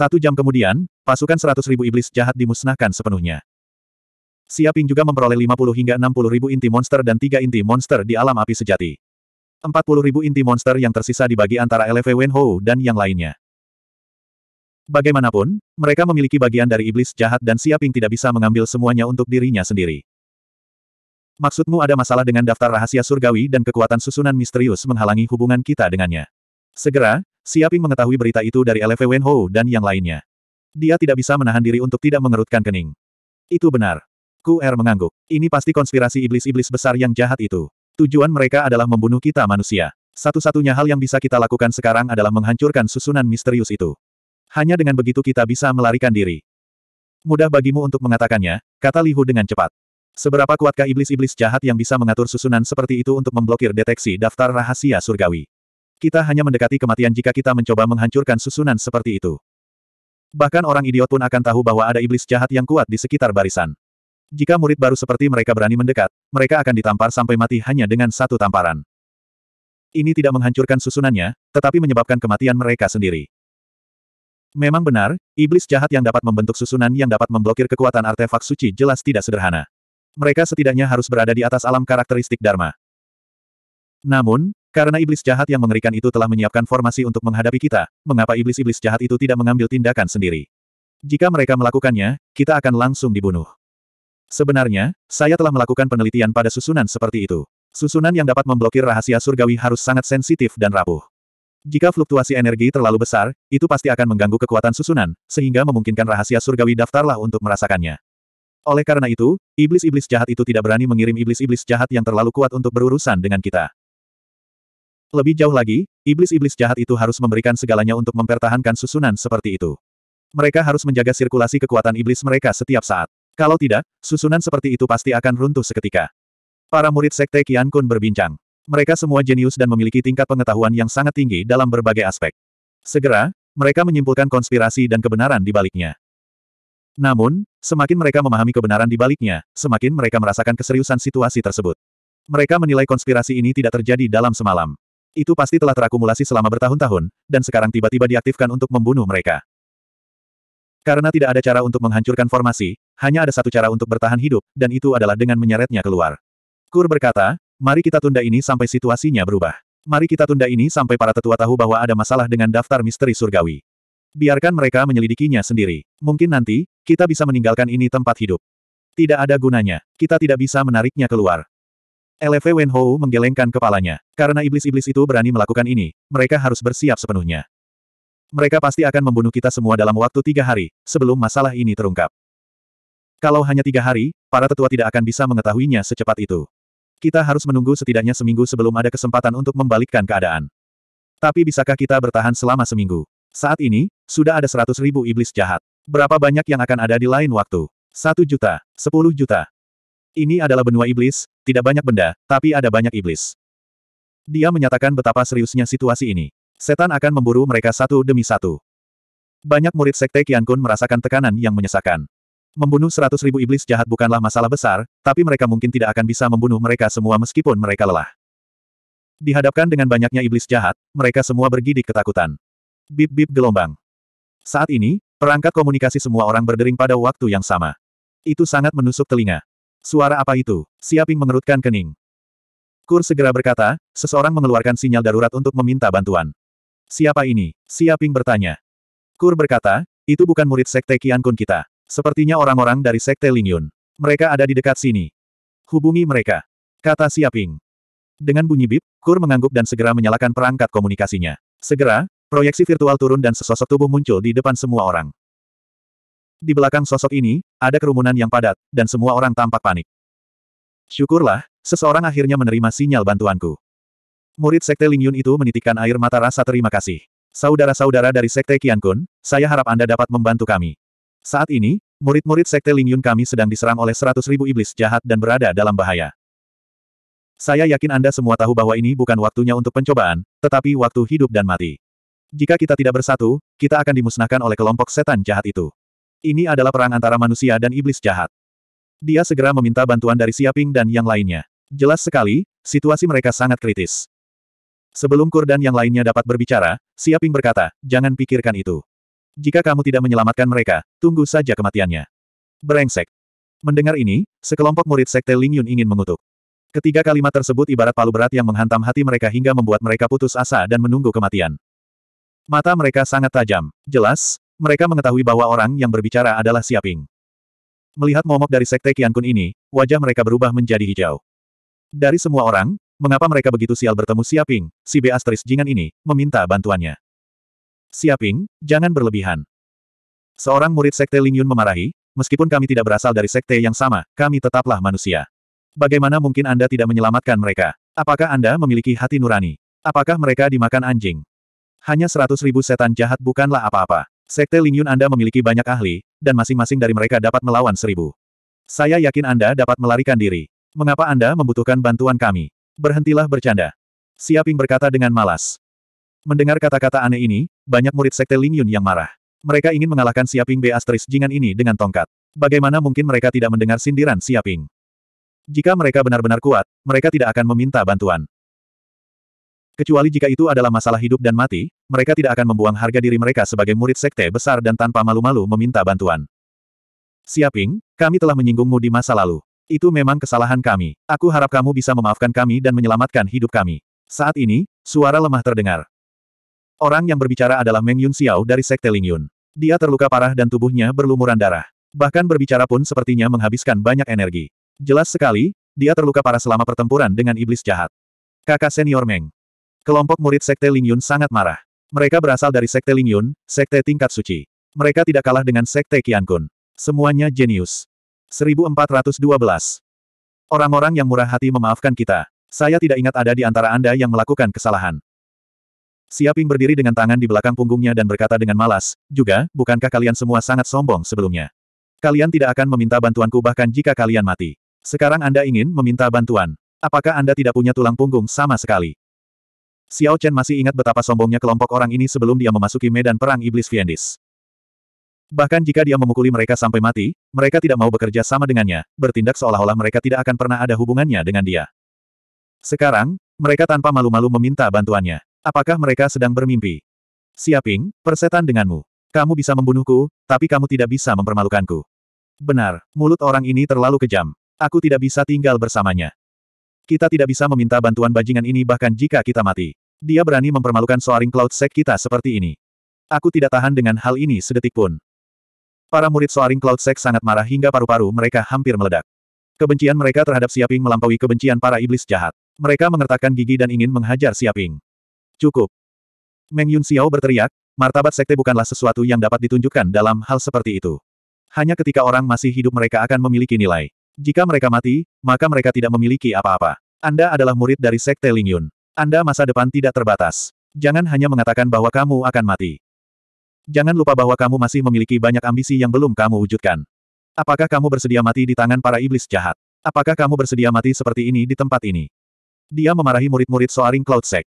Satu jam kemudian, pasukan seratus ribu iblis jahat dimusnahkan sepenuhnya. Siaping juga memperoleh 50 hingga 60 ribu inti monster dan tiga inti monster di alam api sejati. 40 ribu inti monster yang tersisa dibagi antara LV Wenhou dan yang lainnya. Bagaimanapun, mereka memiliki bagian dari iblis jahat dan Siaping tidak bisa mengambil semuanya untuk dirinya sendiri. Maksudmu ada masalah dengan daftar rahasia surgawi dan kekuatan susunan misterius menghalangi hubungan kita dengannya. Segera, Siaping mengetahui berita itu dari LV Wenho dan yang lainnya. Dia tidak bisa menahan diri untuk tidak mengerutkan kening. Itu benar. Ku Er mengangguk. Ini pasti konspirasi iblis-iblis besar yang jahat itu. Tujuan mereka adalah membunuh kita manusia. Satu-satunya hal yang bisa kita lakukan sekarang adalah menghancurkan susunan misterius itu. Hanya dengan begitu kita bisa melarikan diri. Mudah bagimu untuk mengatakannya, kata Lihu dengan cepat. Seberapa kuatkah iblis-iblis jahat yang bisa mengatur susunan seperti itu untuk memblokir deteksi daftar rahasia surgawi? Kita hanya mendekati kematian jika kita mencoba menghancurkan susunan seperti itu. Bahkan orang idiot pun akan tahu bahwa ada iblis jahat yang kuat di sekitar barisan. Jika murid baru seperti mereka berani mendekat, mereka akan ditampar sampai mati hanya dengan satu tamparan. Ini tidak menghancurkan susunannya, tetapi menyebabkan kematian mereka sendiri. Memang benar, iblis jahat yang dapat membentuk susunan yang dapat memblokir kekuatan artefak suci jelas tidak sederhana. Mereka setidaknya harus berada di atas alam karakteristik Dharma. Namun, karena iblis jahat yang mengerikan itu telah menyiapkan formasi untuk menghadapi kita, mengapa iblis-iblis jahat itu tidak mengambil tindakan sendiri? Jika mereka melakukannya, kita akan langsung dibunuh. Sebenarnya, saya telah melakukan penelitian pada susunan seperti itu. Susunan yang dapat memblokir rahasia surgawi harus sangat sensitif dan rapuh. Jika fluktuasi energi terlalu besar, itu pasti akan mengganggu kekuatan susunan, sehingga memungkinkan rahasia surgawi daftarlah untuk merasakannya. Oleh karena itu, iblis-iblis jahat itu tidak berani mengirim iblis-iblis jahat yang terlalu kuat untuk berurusan dengan kita. Lebih jauh lagi, iblis-iblis jahat itu harus memberikan segalanya untuk mempertahankan susunan seperti itu. Mereka harus menjaga sirkulasi kekuatan iblis mereka setiap saat. Kalau tidak, susunan seperti itu pasti akan runtuh seketika. Para murid sekte Qian Kun berbincang. Mereka semua jenius dan memiliki tingkat pengetahuan yang sangat tinggi dalam berbagai aspek. Segera, mereka menyimpulkan konspirasi dan kebenaran di baliknya. Namun, semakin mereka memahami kebenaran di baliknya, semakin mereka merasakan keseriusan situasi tersebut. Mereka menilai konspirasi ini tidak terjadi dalam semalam. Itu pasti telah terakumulasi selama bertahun-tahun, dan sekarang tiba-tiba diaktifkan untuk membunuh mereka. Karena tidak ada cara untuk menghancurkan formasi, hanya ada satu cara untuk bertahan hidup, dan itu adalah dengan menyeretnya keluar. Kur berkata, mari kita tunda ini sampai situasinya berubah. Mari kita tunda ini sampai para tetua tahu bahwa ada masalah dengan daftar misteri surgawi. Biarkan mereka menyelidikinya sendiri. Mungkin nanti, kita bisa meninggalkan ini tempat hidup. Tidak ada gunanya. Kita tidak bisa menariknya keluar. LV Wenhou menggelengkan kepalanya. Karena iblis-iblis itu berani melakukan ini, mereka harus bersiap sepenuhnya. Mereka pasti akan membunuh kita semua dalam waktu tiga hari, sebelum masalah ini terungkap. Kalau hanya tiga hari, para tetua tidak akan bisa mengetahuinya secepat itu. Kita harus menunggu setidaknya seminggu sebelum ada kesempatan untuk membalikkan keadaan. Tapi bisakah kita bertahan selama seminggu? Saat ini, sudah ada seratus ribu iblis jahat. Berapa banyak yang akan ada di lain waktu? Satu juta, sepuluh juta, ini adalah benua iblis, tidak banyak benda, tapi ada banyak iblis. Dia menyatakan betapa seriusnya situasi ini. Setan akan memburu mereka satu demi satu. Banyak murid sekte Kian Kun merasakan tekanan yang menyesakkan. Membunuh seratus ribu iblis jahat bukanlah masalah besar, tapi mereka mungkin tidak akan bisa membunuh mereka semua meskipun mereka lelah. Dihadapkan dengan banyaknya iblis jahat, mereka semua bergidik ketakutan. Bip-bip gelombang. Saat ini, perangkat komunikasi semua orang berdering pada waktu yang sama. Itu sangat menusuk telinga. Suara apa itu? Siaping mengerutkan kening. Kur segera berkata, seseorang mengeluarkan sinyal darurat untuk meminta bantuan. Siapa ini? Siaping bertanya. Kur berkata, itu bukan murid sekte Qian Kun kita. Sepertinya orang-orang dari sekte Lingyun. Mereka ada di dekat sini. Hubungi mereka. Kata Siaping. Dengan bunyi bip, Kur mengangguk dan segera menyalakan perangkat komunikasinya. Segera, proyeksi virtual turun dan sesosok tubuh muncul di depan semua orang. Di belakang sosok ini, ada kerumunan yang padat, dan semua orang tampak panik. Syukurlah, seseorang akhirnya menerima sinyal bantuanku. Murid Sekte Lingyun itu menitikkan air mata rasa terima kasih. Saudara-saudara dari Sekte Qiankun, saya harap Anda dapat membantu kami. Saat ini, murid-murid Sekte Lingyun kami sedang diserang oleh seratus ribu iblis jahat dan berada dalam bahaya. Saya yakin Anda semua tahu bahwa ini bukan waktunya untuk pencobaan, tetapi waktu hidup dan mati. Jika kita tidak bersatu, kita akan dimusnahkan oleh kelompok setan jahat itu. Ini adalah perang antara manusia dan iblis jahat. Dia segera meminta bantuan dari Siaping dan yang lainnya. Jelas sekali, situasi mereka sangat kritis. Sebelum Kur dan yang lainnya dapat berbicara, Siaping berkata, jangan pikirkan itu. Jika kamu tidak menyelamatkan mereka, tunggu saja kematiannya. Berengsek. Mendengar ini, sekelompok murid Sekte Ling Yun ingin mengutuk. Ketiga kalimat tersebut ibarat palu berat yang menghantam hati mereka hingga membuat mereka putus asa dan menunggu kematian. Mata mereka sangat tajam. Jelas, mereka mengetahui bahwa orang yang berbicara adalah Siaping. Melihat momok dari Sekte Kian Kun ini, wajah mereka berubah menjadi hijau. Dari semua orang, mengapa mereka begitu sial bertemu Siaping, si B Asteris Jingan ini, meminta bantuannya. Siaping, jangan berlebihan. Seorang murid Sekte Ling Yun memarahi, meskipun kami tidak berasal dari Sekte yang sama, kami tetaplah manusia. Bagaimana mungkin Anda tidak menyelamatkan mereka? Apakah Anda memiliki hati nurani? Apakah mereka dimakan anjing? Hanya seratus ribu setan jahat bukanlah apa-apa. Sekte Lingyun Anda memiliki banyak ahli, dan masing-masing dari mereka dapat melawan seribu. Saya yakin Anda dapat melarikan diri. Mengapa Anda membutuhkan bantuan kami? Berhentilah bercanda. Siaping berkata dengan malas. Mendengar kata-kata aneh ini, banyak murid Sekte Lingyun yang marah. Mereka ingin mengalahkan Siaping B Astris Jingan ini dengan tongkat. Bagaimana mungkin mereka tidak mendengar sindiran Siaping? Jika mereka benar-benar kuat, mereka tidak akan meminta bantuan. Kecuali jika itu adalah masalah hidup dan mati, mereka tidak akan membuang harga diri mereka sebagai murid sekte besar dan tanpa malu-malu meminta bantuan. Siaping, kami telah menyinggungmu di masa lalu. Itu memang kesalahan kami. Aku harap kamu bisa memaafkan kami dan menyelamatkan hidup kami. Saat ini, suara lemah terdengar. Orang yang berbicara adalah Meng Yun Xiao dari Sekte Ling Yun. Dia terluka parah dan tubuhnya berlumuran darah. Bahkan berbicara pun sepertinya menghabiskan banyak energi. Jelas sekali, dia terluka parah selama pertempuran dengan iblis jahat. Kakak senior Meng. Kelompok murid Sekte Lingyun sangat marah. Mereka berasal dari Sekte Lingyun, Sekte tingkat suci. Mereka tidak kalah dengan Sekte Qiankun. Semuanya jenius. 1412. Orang-orang yang murah hati memaafkan kita. Saya tidak ingat ada di antara Anda yang melakukan kesalahan. Siaping berdiri dengan tangan di belakang punggungnya dan berkata dengan malas, juga, bukankah kalian semua sangat sombong sebelumnya? Kalian tidak akan meminta bantuanku bahkan jika kalian mati. Sekarang Anda ingin meminta bantuan. Apakah Anda tidak punya tulang punggung sama sekali? Xiao Chen masih ingat betapa sombongnya kelompok orang ini sebelum dia memasuki medan perang iblis Fiendis. Bahkan jika dia memukuli mereka sampai mati, mereka tidak mau bekerja sama dengannya, bertindak seolah-olah mereka tidak akan pernah ada hubungannya dengan dia. Sekarang, mereka tanpa malu-malu meminta bantuannya. Apakah mereka sedang bermimpi? Siaping, persetan denganmu. Kamu bisa membunuhku, tapi kamu tidak bisa mempermalukanku. Benar, mulut orang ini terlalu kejam. Aku tidak bisa tinggal bersamanya. Kita tidak bisa meminta bantuan bajingan ini bahkan jika kita mati. Dia berani mempermalukan Soaring Cloud Sect kita seperti ini. Aku tidak tahan dengan hal ini sedetik pun. Para murid Soaring Cloud Sect sangat marah hingga paru-paru mereka hampir meledak. Kebencian mereka terhadap Siaping melampaui kebencian para iblis jahat. Mereka mengertakkan gigi dan ingin menghajar Siaping. Cukup. Meng Yun Xiao berteriak, martabat sekte bukanlah sesuatu yang dapat ditunjukkan dalam hal seperti itu. Hanya ketika orang masih hidup mereka akan memiliki nilai. Jika mereka mati, maka mereka tidak memiliki apa-apa. Anda adalah murid dari Sekte Lingyun. Anda masa depan tidak terbatas. Jangan hanya mengatakan bahwa kamu akan mati. Jangan lupa bahwa kamu masih memiliki banyak ambisi yang belum kamu wujudkan. Apakah kamu bersedia mati di tangan para iblis jahat? Apakah kamu bersedia mati seperti ini di tempat ini? Dia memarahi murid-murid Soaring Cloud Sect.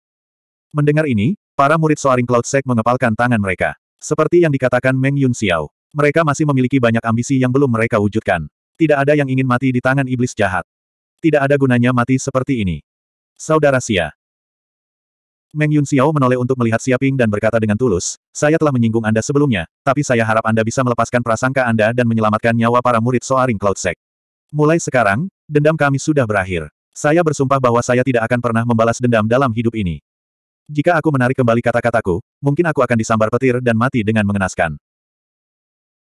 Mendengar ini, para murid Soaring Cloud Sect mengepalkan tangan mereka. Seperti yang dikatakan Meng Yun Xiao, mereka masih memiliki banyak ambisi yang belum mereka wujudkan. Tidak ada yang ingin mati di tangan iblis jahat. Tidak ada gunanya mati seperti ini. Saudara Xia. Meng Yun Xiao menoleh untuk melihat Siaping dan berkata dengan tulus, saya telah menyinggung Anda sebelumnya, tapi saya harap Anda bisa melepaskan prasangka Anda dan menyelamatkan nyawa para murid Soaring Cloud Sect. Mulai sekarang, dendam kami sudah berakhir. Saya bersumpah bahwa saya tidak akan pernah membalas dendam dalam hidup ini. Jika aku menarik kembali kata-kataku, mungkin aku akan disambar petir dan mati dengan mengenaskan.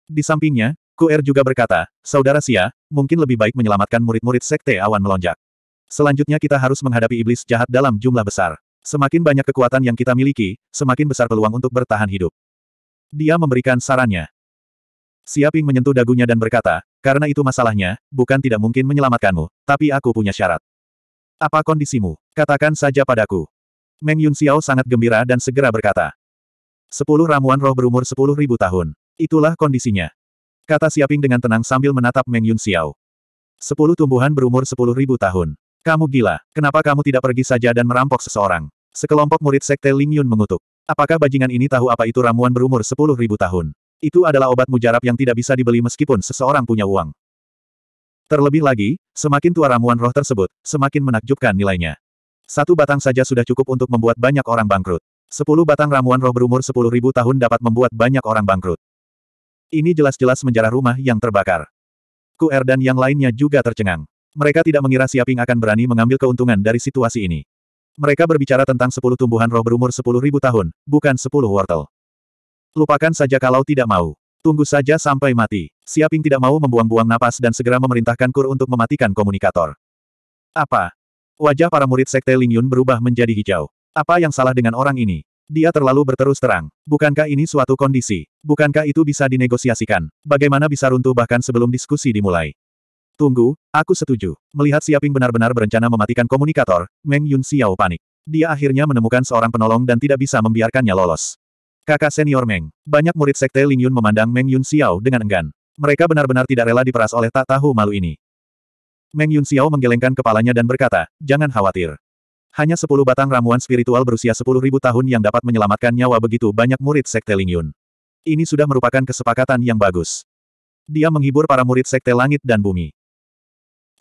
Di sampingnya, Kuer juga berkata, Saudara Sia, mungkin lebih baik menyelamatkan murid-murid Sekte Awan melonjak. Selanjutnya kita harus menghadapi iblis jahat dalam jumlah besar. Semakin banyak kekuatan yang kita miliki, semakin besar peluang untuk bertahan hidup. Dia memberikan sarannya. Siaping menyentuh dagunya dan berkata, karena itu masalahnya, bukan tidak mungkin menyelamatkanmu, tapi aku punya syarat. Apa kondisimu? Katakan saja padaku. Meng Yun Xiao sangat gembira dan segera berkata. Sepuluh ramuan roh berumur sepuluh ribu tahun. Itulah kondisinya. Kata Siaping dengan tenang sambil menatap Meng Yun Xiao. Sepuluh tumbuhan berumur sepuluh ribu tahun. Kamu gila, kenapa kamu tidak pergi saja dan merampok seseorang? Sekelompok murid sekte Ling Yun mengutuk. Apakah bajingan ini tahu apa itu ramuan berumur sepuluh ribu tahun? Itu adalah obat mujarab yang tidak bisa dibeli meskipun seseorang punya uang. Terlebih lagi, semakin tua ramuan roh tersebut, semakin menakjubkan nilainya. Satu batang saja sudah cukup untuk membuat banyak orang bangkrut. Sepuluh batang ramuan roh berumur sepuluh ribu tahun dapat membuat banyak orang bangkrut. Ini jelas-jelas menjarah rumah yang terbakar. Ku Er dan yang lainnya juga tercengang. Mereka tidak mengira Siaping akan berani mengambil keuntungan dari situasi ini. Mereka berbicara tentang sepuluh tumbuhan roh berumur sepuluh ribu tahun, bukan sepuluh wortel. Lupakan saja kalau tidak mau. Tunggu saja sampai mati. Siaping tidak mau membuang-buang napas dan segera memerintahkan Kur untuk mematikan komunikator. Apa? Wajah para murid Sekte Lingyun berubah menjadi hijau. Apa yang salah dengan orang ini? Dia terlalu berterus terang. Bukankah ini suatu kondisi? Bukankah itu bisa dinegosiasikan? Bagaimana bisa runtuh bahkan sebelum diskusi dimulai? Tunggu, aku setuju. Melihat Siaping benar-benar berencana mematikan komunikator, Meng Yun Xiao panik. Dia akhirnya menemukan seorang penolong dan tidak bisa membiarkannya lolos. Kakak senior Meng. Banyak murid sekte Ling Yun memandang Meng Yun Xiao dengan enggan. Mereka benar-benar tidak rela diperas oleh tak tahu malu ini. Meng Yun Xiao menggelengkan kepalanya dan berkata, jangan khawatir. Hanya sepuluh batang ramuan spiritual berusia sepuluh ribu tahun yang dapat menyelamatkan nyawa begitu banyak murid Sekte Lingyun. Ini sudah merupakan kesepakatan yang bagus. Dia menghibur para murid Sekte Langit dan Bumi.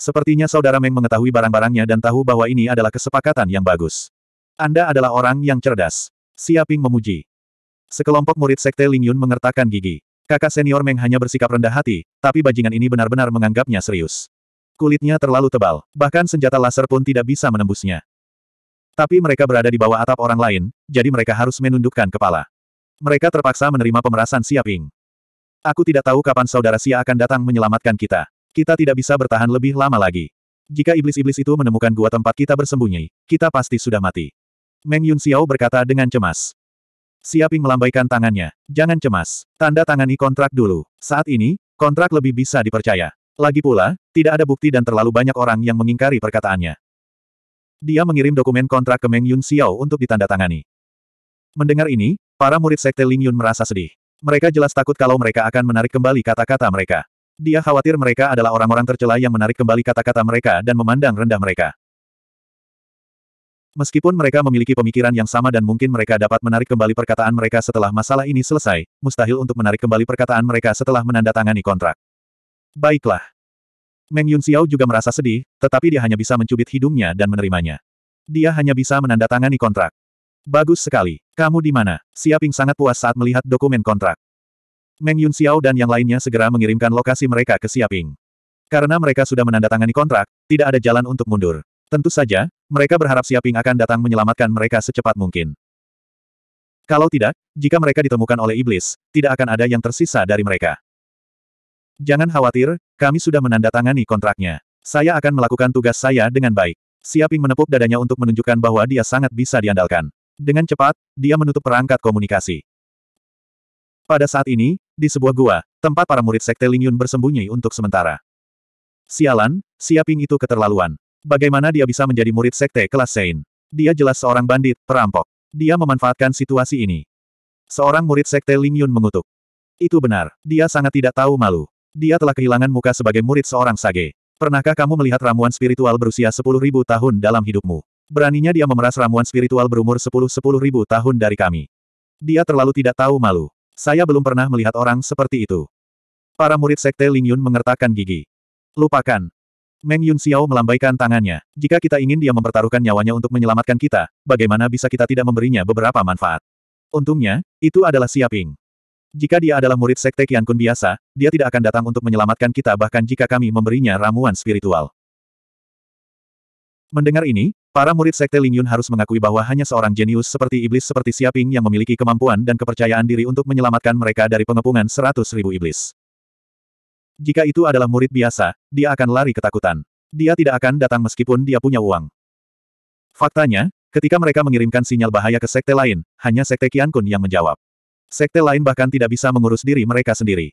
Sepertinya saudara Meng mengetahui barang-barangnya dan tahu bahwa ini adalah kesepakatan yang bagus. Anda adalah orang yang cerdas. Siaping memuji. Sekelompok murid Sekte Lingyun mengertakkan gigi. Kakak senior Meng hanya bersikap rendah hati, tapi bajingan ini benar-benar menganggapnya serius. Kulitnya terlalu tebal, bahkan senjata laser pun tidak bisa menembusnya. Tapi mereka berada di bawah atap orang lain, jadi mereka harus menundukkan kepala. Mereka terpaksa menerima pemerasan Siaping. Aku tidak tahu kapan saudara Sia akan datang menyelamatkan kita. Kita tidak bisa bertahan lebih lama lagi. Jika iblis-iblis itu menemukan gua tempat kita bersembunyi, kita pasti sudah mati. Meng Yun Xiao berkata dengan cemas. Siaping melambaikan tangannya. Jangan cemas. Tanda tangani kontrak dulu. Saat ini, kontrak lebih bisa dipercaya. Lagi pula, tidak ada bukti dan terlalu banyak orang yang mengingkari perkataannya. Dia mengirim dokumen kontrak ke Meng Yun Xiao untuk ditandatangani. Mendengar ini, para murid sekte Ling Yun merasa sedih. Mereka jelas takut kalau mereka akan menarik kembali kata-kata mereka. Dia khawatir mereka adalah orang-orang tercela yang menarik kembali kata-kata mereka dan memandang rendah mereka. Meskipun mereka memiliki pemikiran yang sama dan mungkin mereka dapat menarik kembali perkataan mereka setelah masalah ini selesai, mustahil untuk menarik kembali perkataan mereka setelah menandatangani kontrak. Baiklah. Meng Yun Xiao juga merasa sedih, tetapi dia hanya bisa mencubit hidungnya dan menerimanya. Dia hanya bisa menandatangani kontrak. Bagus sekali. Kamu di mana? Siaping sangat puas saat melihat dokumen kontrak. Meng Yun Xiao dan yang lainnya segera mengirimkan lokasi mereka ke Siaping. Karena mereka sudah menandatangani kontrak, tidak ada jalan untuk mundur. Tentu saja, mereka berharap Siaping akan datang menyelamatkan mereka secepat mungkin. Kalau tidak, jika mereka ditemukan oleh iblis, tidak akan ada yang tersisa dari mereka. Jangan khawatir, kami sudah menandatangani kontraknya. Saya akan melakukan tugas saya dengan baik. Siaping menepuk dadanya untuk menunjukkan bahwa dia sangat bisa diandalkan. Dengan cepat, dia menutup perangkat komunikasi. Pada saat ini, di sebuah gua, tempat para murid sekte Lingyun bersembunyi untuk sementara. Sialan, Siaping itu keterlaluan. Bagaimana dia bisa menjadi murid sekte kelas Sein? Dia jelas seorang bandit, perampok. Dia memanfaatkan situasi ini. Seorang murid sekte Lingyun mengutuk. Itu benar, dia sangat tidak tahu malu. Dia telah kehilangan muka sebagai murid seorang sage. Pernahkah kamu melihat ramuan spiritual berusia 10.000 tahun dalam hidupmu? Beraninya dia memeras ramuan spiritual berumur 10-10.000 tahun dari kami. Dia terlalu tidak tahu malu. Saya belum pernah melihat orang seperti itu. Para murid sekte Ling Yun mengertakkan gigi. Lupakan. Meng Yun Xiao melambaikan tangannya. Jika kita ingin dia mempertaruhkan nyawanya untuk menyelamatkan kita, bagaimana bisa kita tidak memberinya beberapa manfaat? Untungnya, itu adalah Xiaping. Jika dia adalah murid sekte Kian Kun biasa, dia tidak akan datang untuk menyelamatkan kita bahkan jika kami memberinya ramuan spiritual. Mendengar ini, para murid sekte Ling Yun harus mengakui bahwa hanya seorang jenius seperti iblis seperti Siaping yang memiliki kemampuan dan kepercayaan diri untuk menyelamatkan mereka dari pengepungan seratus ribu iblis. Jika itu adalah murid biasa, dia akan lari ketakutan. Dia tidak akan datang meskipun dia punya uang. Faktanya, ketika mereka mengirimkan sinyal bahaya ke sekte lain, hanya sekte Kian Kun yang menjawab. Sekte lain bahkan tidak bisa mengurus diri mereka sendiri.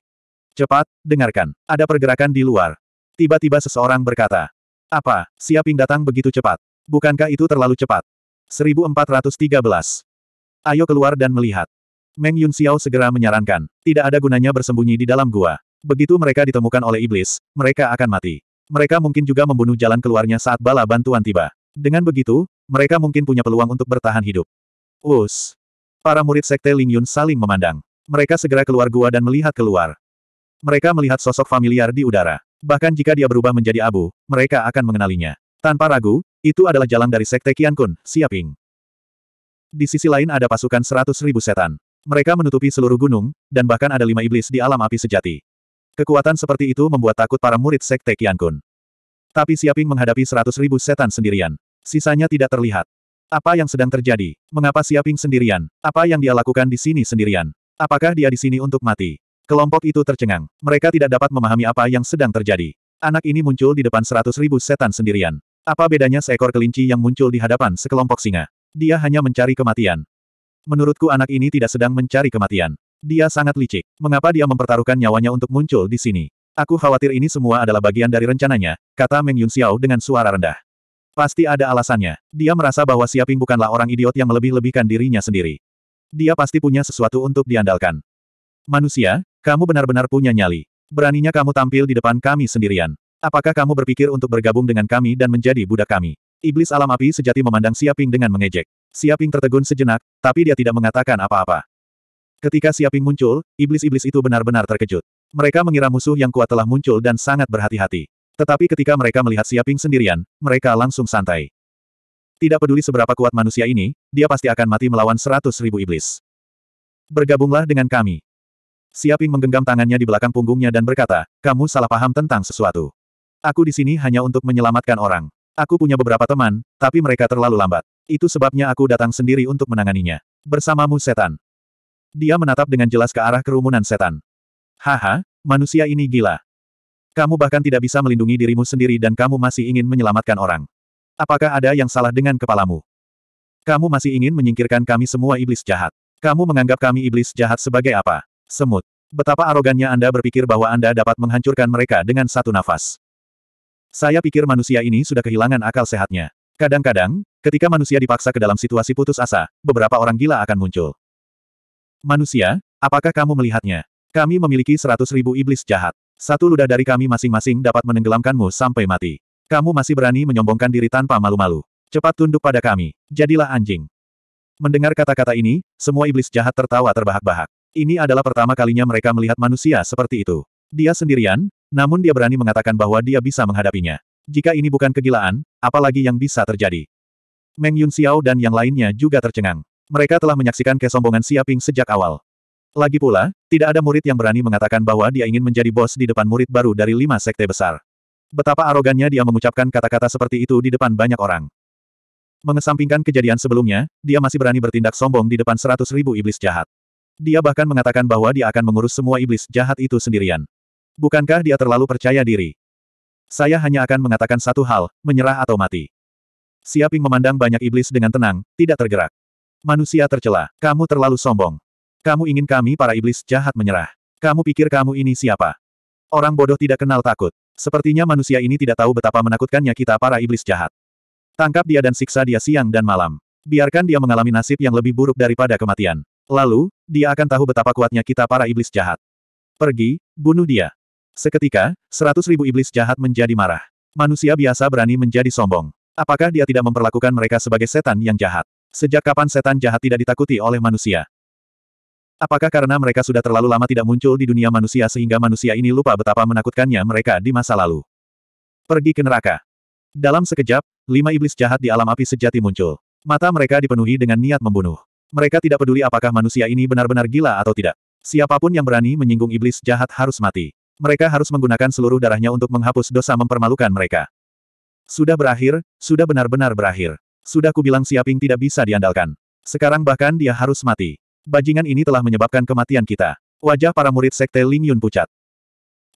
Cepat, dengarkan. Ada pergerakan di luar. Tiba-tiba seseorang berkata. Apa, siaping datang begitu cepat? Bukankah itu terlalu cepat? 1413. Ayo keluar dan melihat. Meng Yun Xiao segera menyarankan. Tidak ada gunanya bersembunyi di dalam gua. Begitu mereka ditemukan oleh iblis, mereka akan mati. Mereka mungkin juga membunuh jalan keluarnya saat bala bantuan tiba. Dengan begitu, mereka mungkin punya peluang untuk bertahan hidup. Us. Para murid sekte Ling Yun saling memandang. Mereka segera keluar gua dan melihat keluar. Mereka melihat sosok familiar di udara. Bahkan jika dia berubah menjadi abu, mereka akan mengenalinya. Tanpa ragu, itu adalah jalan dari sekte Kun, Siaping. Di sisi lain ada pasukan seratus ribu setan. Mereka menutupi seluruh gunung, dan bahkan ada lima iblis di alam api sejati. Kekuatan seperti itu membuat takut para murid sekte Kun. Tapi Siaping menghadapi seratus ribu setan sendirian. Sisanya tidak terlihat. Apa yang sedang terjadi? Mengapa Siaping sendirian? Apa yang dia lakukan di sini sendirian? Apakah dia di sini untuk mati? Kelompok itu tercengang. Mereka tidak dapat memahami apa yang sedang terjadi. Anak ini muncul di depan seratus ribu setan sendirian. Apa bedanya seekor kelinci yang muncul di hadapan sekelompok singa? Dia hanya mencari kematian. Menurutku anak ini tidak sedang mencari kematian. Dia sangat licik. Mengapa dia mempertaruhkan nyawanya untuk muncul di sini? Aku khawatir ini semua adalah bagian dari rencananya, kata Meng Yun Xiao dengan suara rendah. Pasti ada alasannya. Dia merasa bahwa Siaping bukanlah orang idiot yang melebih-lebihkan dirinya sendiri. Dia pasti punya sesuatu untuk diandalkan. Manusia, kamu benar-benar punya nyali. Beraninya kamu tampil di depan kami sendirian. Apakah kamu berpikir untuk bergabung dengan kami dan menjadi budak kami? Iblis alam api sejati memandang Siaping dengan mengejek. Siaping tertegun sejenak, tapi dia tidak mengatakan apa-apa. Ketika Siaping muncul, iblis-iblis itu benar-benar terkejut. Mereka mengira musuh yang kuat telah muncul dan sangat berhati-hati. Tetapi ketika mereka melihat Siaping sendirian, mereka langsung santai. Tidak peduli seberapa kuat manusia ini, dia pasti akan mati melawan seratus ribu iblis. Bergabunglah dengan kami. Siaping menggenggam tangannya di belakang punggungnya dan berkata, kamu salah paham tentang sesuatu. Aku di sini hanya untuk menyelamatkan orang. Aku punya beberapa teman, tapi mereka terlalu lambat. Itu sebabnya aku datang sendiri untuk menanganinya. Bersamamu setan. Dia menatap dengan jelas ke arah kerumunan setan. Haha, manusia ini gila. Kamu bahkan tidak bisa melindungi dirimu sendiri dan kamu masih ingin menyelamatkan orang. Apakah ada yang salah dengan kepalamu? Kamu masih ingin menyingkirkan kami semua iblis jahat. Kamu menganggap kami iblis jahat sebagai apa? Semut. Betapa arogannya Anda berpikir bahwa Anda dapat menghancurkan mereka dengan satu nafas. Saya pikir manusia ini sudah kehilangan akal sehatnya. Kadang-kadang, ketika manusia dipaksa ke dalam situasi putus asa, beberapa orang gila akan muncul. Manusia, apakah kamu melihatnya? Kami memiliki seratus ribu iblis jahat. Satu ludah dari kami masing-masing dapat menenggelamkanmu sampai mati. Kamu masih berani menyombongkan diri tanpa malu-malu. Cepat tunduk pada kami. Jadilah anjing. Mendengar kata-kata ini, semua iblis jahat tertawa terbahak-bahak. Ini adalah pertama kalinya mereka melihat manusia seperti itu. Dia sendirian, namun dia berani mengatakan bahwa dia bisa menghadapinya. Jika ini bukan kegilaan, apalagi yang bisa terjadi. Meng Yun Xiao dan yang lainnya juga tercengang. Mereka telah menyaksikan kesombongan Siaping sejak awal. Lagi pula, tidak ada murid yang berani mengatakan bahwa dia ingin menjadi bos di depan murid baru dari lima sekte besar. Betapa arogannya dia mengucapkan kata-kata seperti itu di depan banyak orang. Mengesampingkan kejadian sebelumnya, dia masih berani bertindak sombong di depan seratus ribu iblis jahat. Dia bahkan mengatakan bahwa dia akan mengurus semua iblis jahat itu sendirian. Bukankah dia terlalu percaya diri? Saya hanya akan mengatakan satu hal, menyerah atau mati. Siaping memandang banyak iblis dengan tenang, tidak tergerak. Manusia tercela, kamu terlalu sombong. Kamu ingin kami para iblis jahat menyerah. Kamu pikir kamu ini siapa? Orang bodoh tidak kenal takut. Sepertinya manusia ini tidak tahu betapa menakutkannya kita para iblis jahat. Tangkap dia dan siksa dia siang dan malam. Biarkan dia mengalami nasib yang lebih buruk daripada kematian. Lalu, dia akan tahu betapa kuatnya kita para iblis jahat. Pergi, bunuh dia. Seketika, seratus ribu iblis jahat menjadi marah. Manusia biasa berani menjadi sombong. Apakah dia tidak memperlakukan mereka sebagai setan yang jahat? Sejak kapan setan jahat tidak ditakuti oleh manusia? Apakah karena mereka sudah terlalu lama tidak muncul di dunia manusia sehingga manusia ini lupa betapa menakutkannya mereka di masa lalu? Pergi ke neraka. Dalam sekejap, lima iblis jahat di alam api sejati muncul. Mata mereka dipenuhi dengan niat membunuh. Mereka tidak peduli apakah manusia ini benar-benar gila atau tidak. Siapapun yang berani menyinggung iblis jahat harus mati. Mereka harus menggunakan seluruh darahnya untuk menghapus dosa mempermalukan mereka. Sudah berakhir, sudah benar-benar berakhir. Sudah kubilang Siaping tidak bisa diandalkan. Sekarang bahkan dia harus mati. Bajingan ini telah menyebabkan kematian kita. Wajah para murid sekte Ling Yun pucat.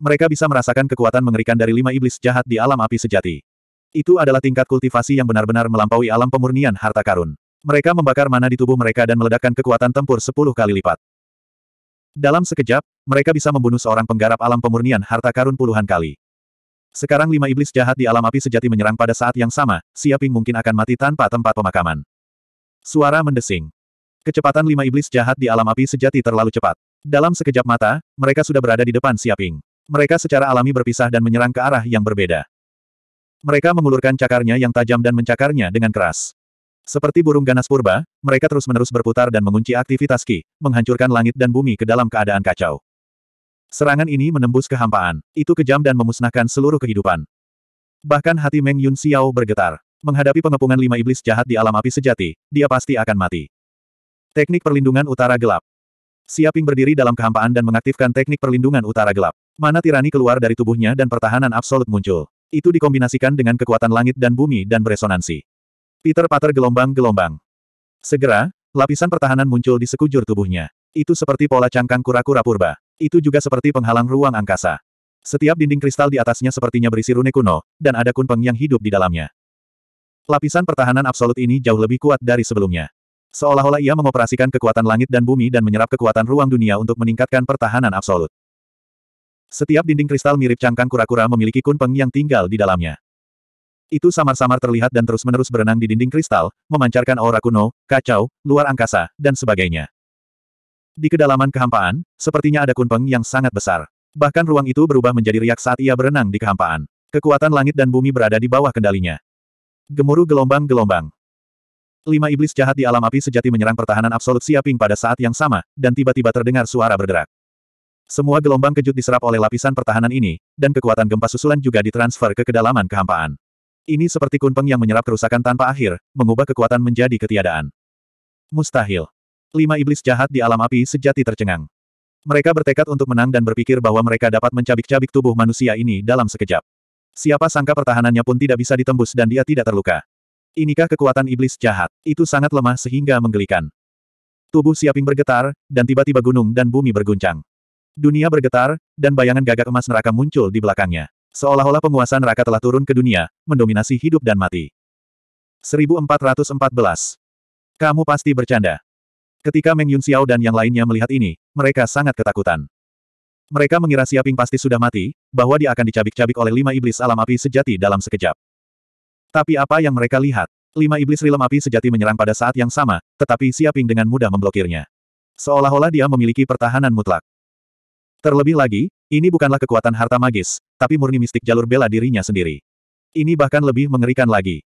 Mereka bisa merasakan kekuatan mengerikan dari lima iblis jahat di alam api sejati. Itu adalah tingkat kultivasi yang benar-benar melampaui alam pemurnian harta karun. Mereka membakar mana di tubuh mereka dan meledakkan kekuatan tempur sepuluh kali lipat. Dalam sekejap, mereka bisa membunuh seorang penggarap alam pemurnian harta karun puluhan kali. Sekarang lima iblis jahat di alam api sejati menyerang pada saat yang sama, Siaping mungkin akan mati tanpa tempat pemakaman. Suara mendesing. Kecepatan lima iblis jahat di alam api sejati terlalu cepat. Dalam sekejap mata, mereka sudah berada di depan Siaping. Mereka secara alami berpisah dan menyerang ke arah yang berbeda. Mereka mengulurkan cakarnya yang tajam dan mencakarnya dengan keras. Seperti burung ganas purba, mereka terus-menerus berputar dan mengunci aktivitas Ki, menghancurkan langit dan bumi ke dalam keadaan kacau. Serangan ini menembus kehampaan. Itu kejam dan memusnahkan seluruh kehidupan. Bahkan hati Meng Yun Xiao bergetar. Menghadapi pengepungan lima iblis jahat di alam api sejati, dia pasti akan mati. Teknik perlindungan utara gelap. Siaping berdiri dalam kehampaan dan mengaktifkan teknik perlindungan utara gelap. Mana tirani keluar dari tubuhnya dan pertahanan absolut muncul. Itu dikombinasikan dengan kekuatan langit dan bumi dan beresonansi. Peter Pater gelombang-gelombang. Segera, lapisan pertahanan muncul di sekujur tubuhnya. Itu seperti pola cangkang kura-kura purba. Itu juga seperti penghalang ruang angkasa. Setiap dinding kristal di atasnya sepertinya berisi rune kuno, dan ada kunpeng yang hidup di dalamnya. Lapisan pertahanan absolut ini jauh lebih kuat dari sebelumnya. Seolah-olah ia mengoperasikan kekuatan langit dan bumi dan menyerap kekuatan ruang dunia untuk meningkatkan pertahanan absolut. Setiap dinding kristal mirip cangkang kura-kura memiliki kunpeng yang tinggal di dalamnya. Itu samar-samar terlihat dan terus-menerus berenang di dinding kristal, memancarkan aura kuno, kacau, luar angkasa, dan sebagainya. Di kedalaman kehampaan, sepertinya ada kunpeng yang sangat besar. Bahkan ruang itu berubah menjadi riak saat ia berenang di kehampaan. Kekuatan langit dan bumi berada di bawah kendalinya. Gemuruh gelombang-gelombang. Lima iblis jahat di alam api sejati menyerang pertahanan absolut Siaping pada saat yang sama, dan tiba-tiba terdengar suara berderak. Semua gelombang kejut diserap oleh lapisan pertahanan ini, dan kekuatan gempa susulan juga ditransfer ke kedalaman kehampaan. Ini seperti kunpeng yang menyerap kerusakan tanpa akhir, mengubah kekuatan menjadi ketiadaan. Mustahil. Lima iblis jahat di alam api sejati tercengang. Mereka bertekad untuk menang dan berpikir bahwa mereka dapat mencabik-cabik tubuh manusia ini dalam sekejap. Siapa sangka pertahanannya pun tidak bisa ditembus dan dia tidak terluka. Inikah kekuatan iblis jahat? Itu sangat lemah sehingga menggelikan. Tubuh Siaping bergetar, dan tiba-tiba gunung dan bumi berguncang. Dunia bergetar, dan bayangan gagak emas neraka muncul di belakangnya. Seolah-olah penguasa neraka telah turun ke dunia, mendominasi hidup dan mati. 1414 Kamu pasti bercanda. Ketika Meng Yun Xiao dan yang lainnya melihat ini, mereka sangat ketakutan. Mereka mengira Siaping pasti sudah mati, bahwa dia akan dicabik-cabik oleh lima iblis alam api sejati dalam sekejap. Tapi apa yang mereka lihat? Lima iblis rilem api sejati menyerang pada saat yang sama, tetapi Siaping dengan mudah memblokirnya. Seolah-olah dia memiliki pertahanan mutlak. Terlebih lagi, ini bukanlah kekuatan harta magis, tapi murni mistik jalur bela dirinya sendiri. Ini bahkan lebih mengerikan lagi.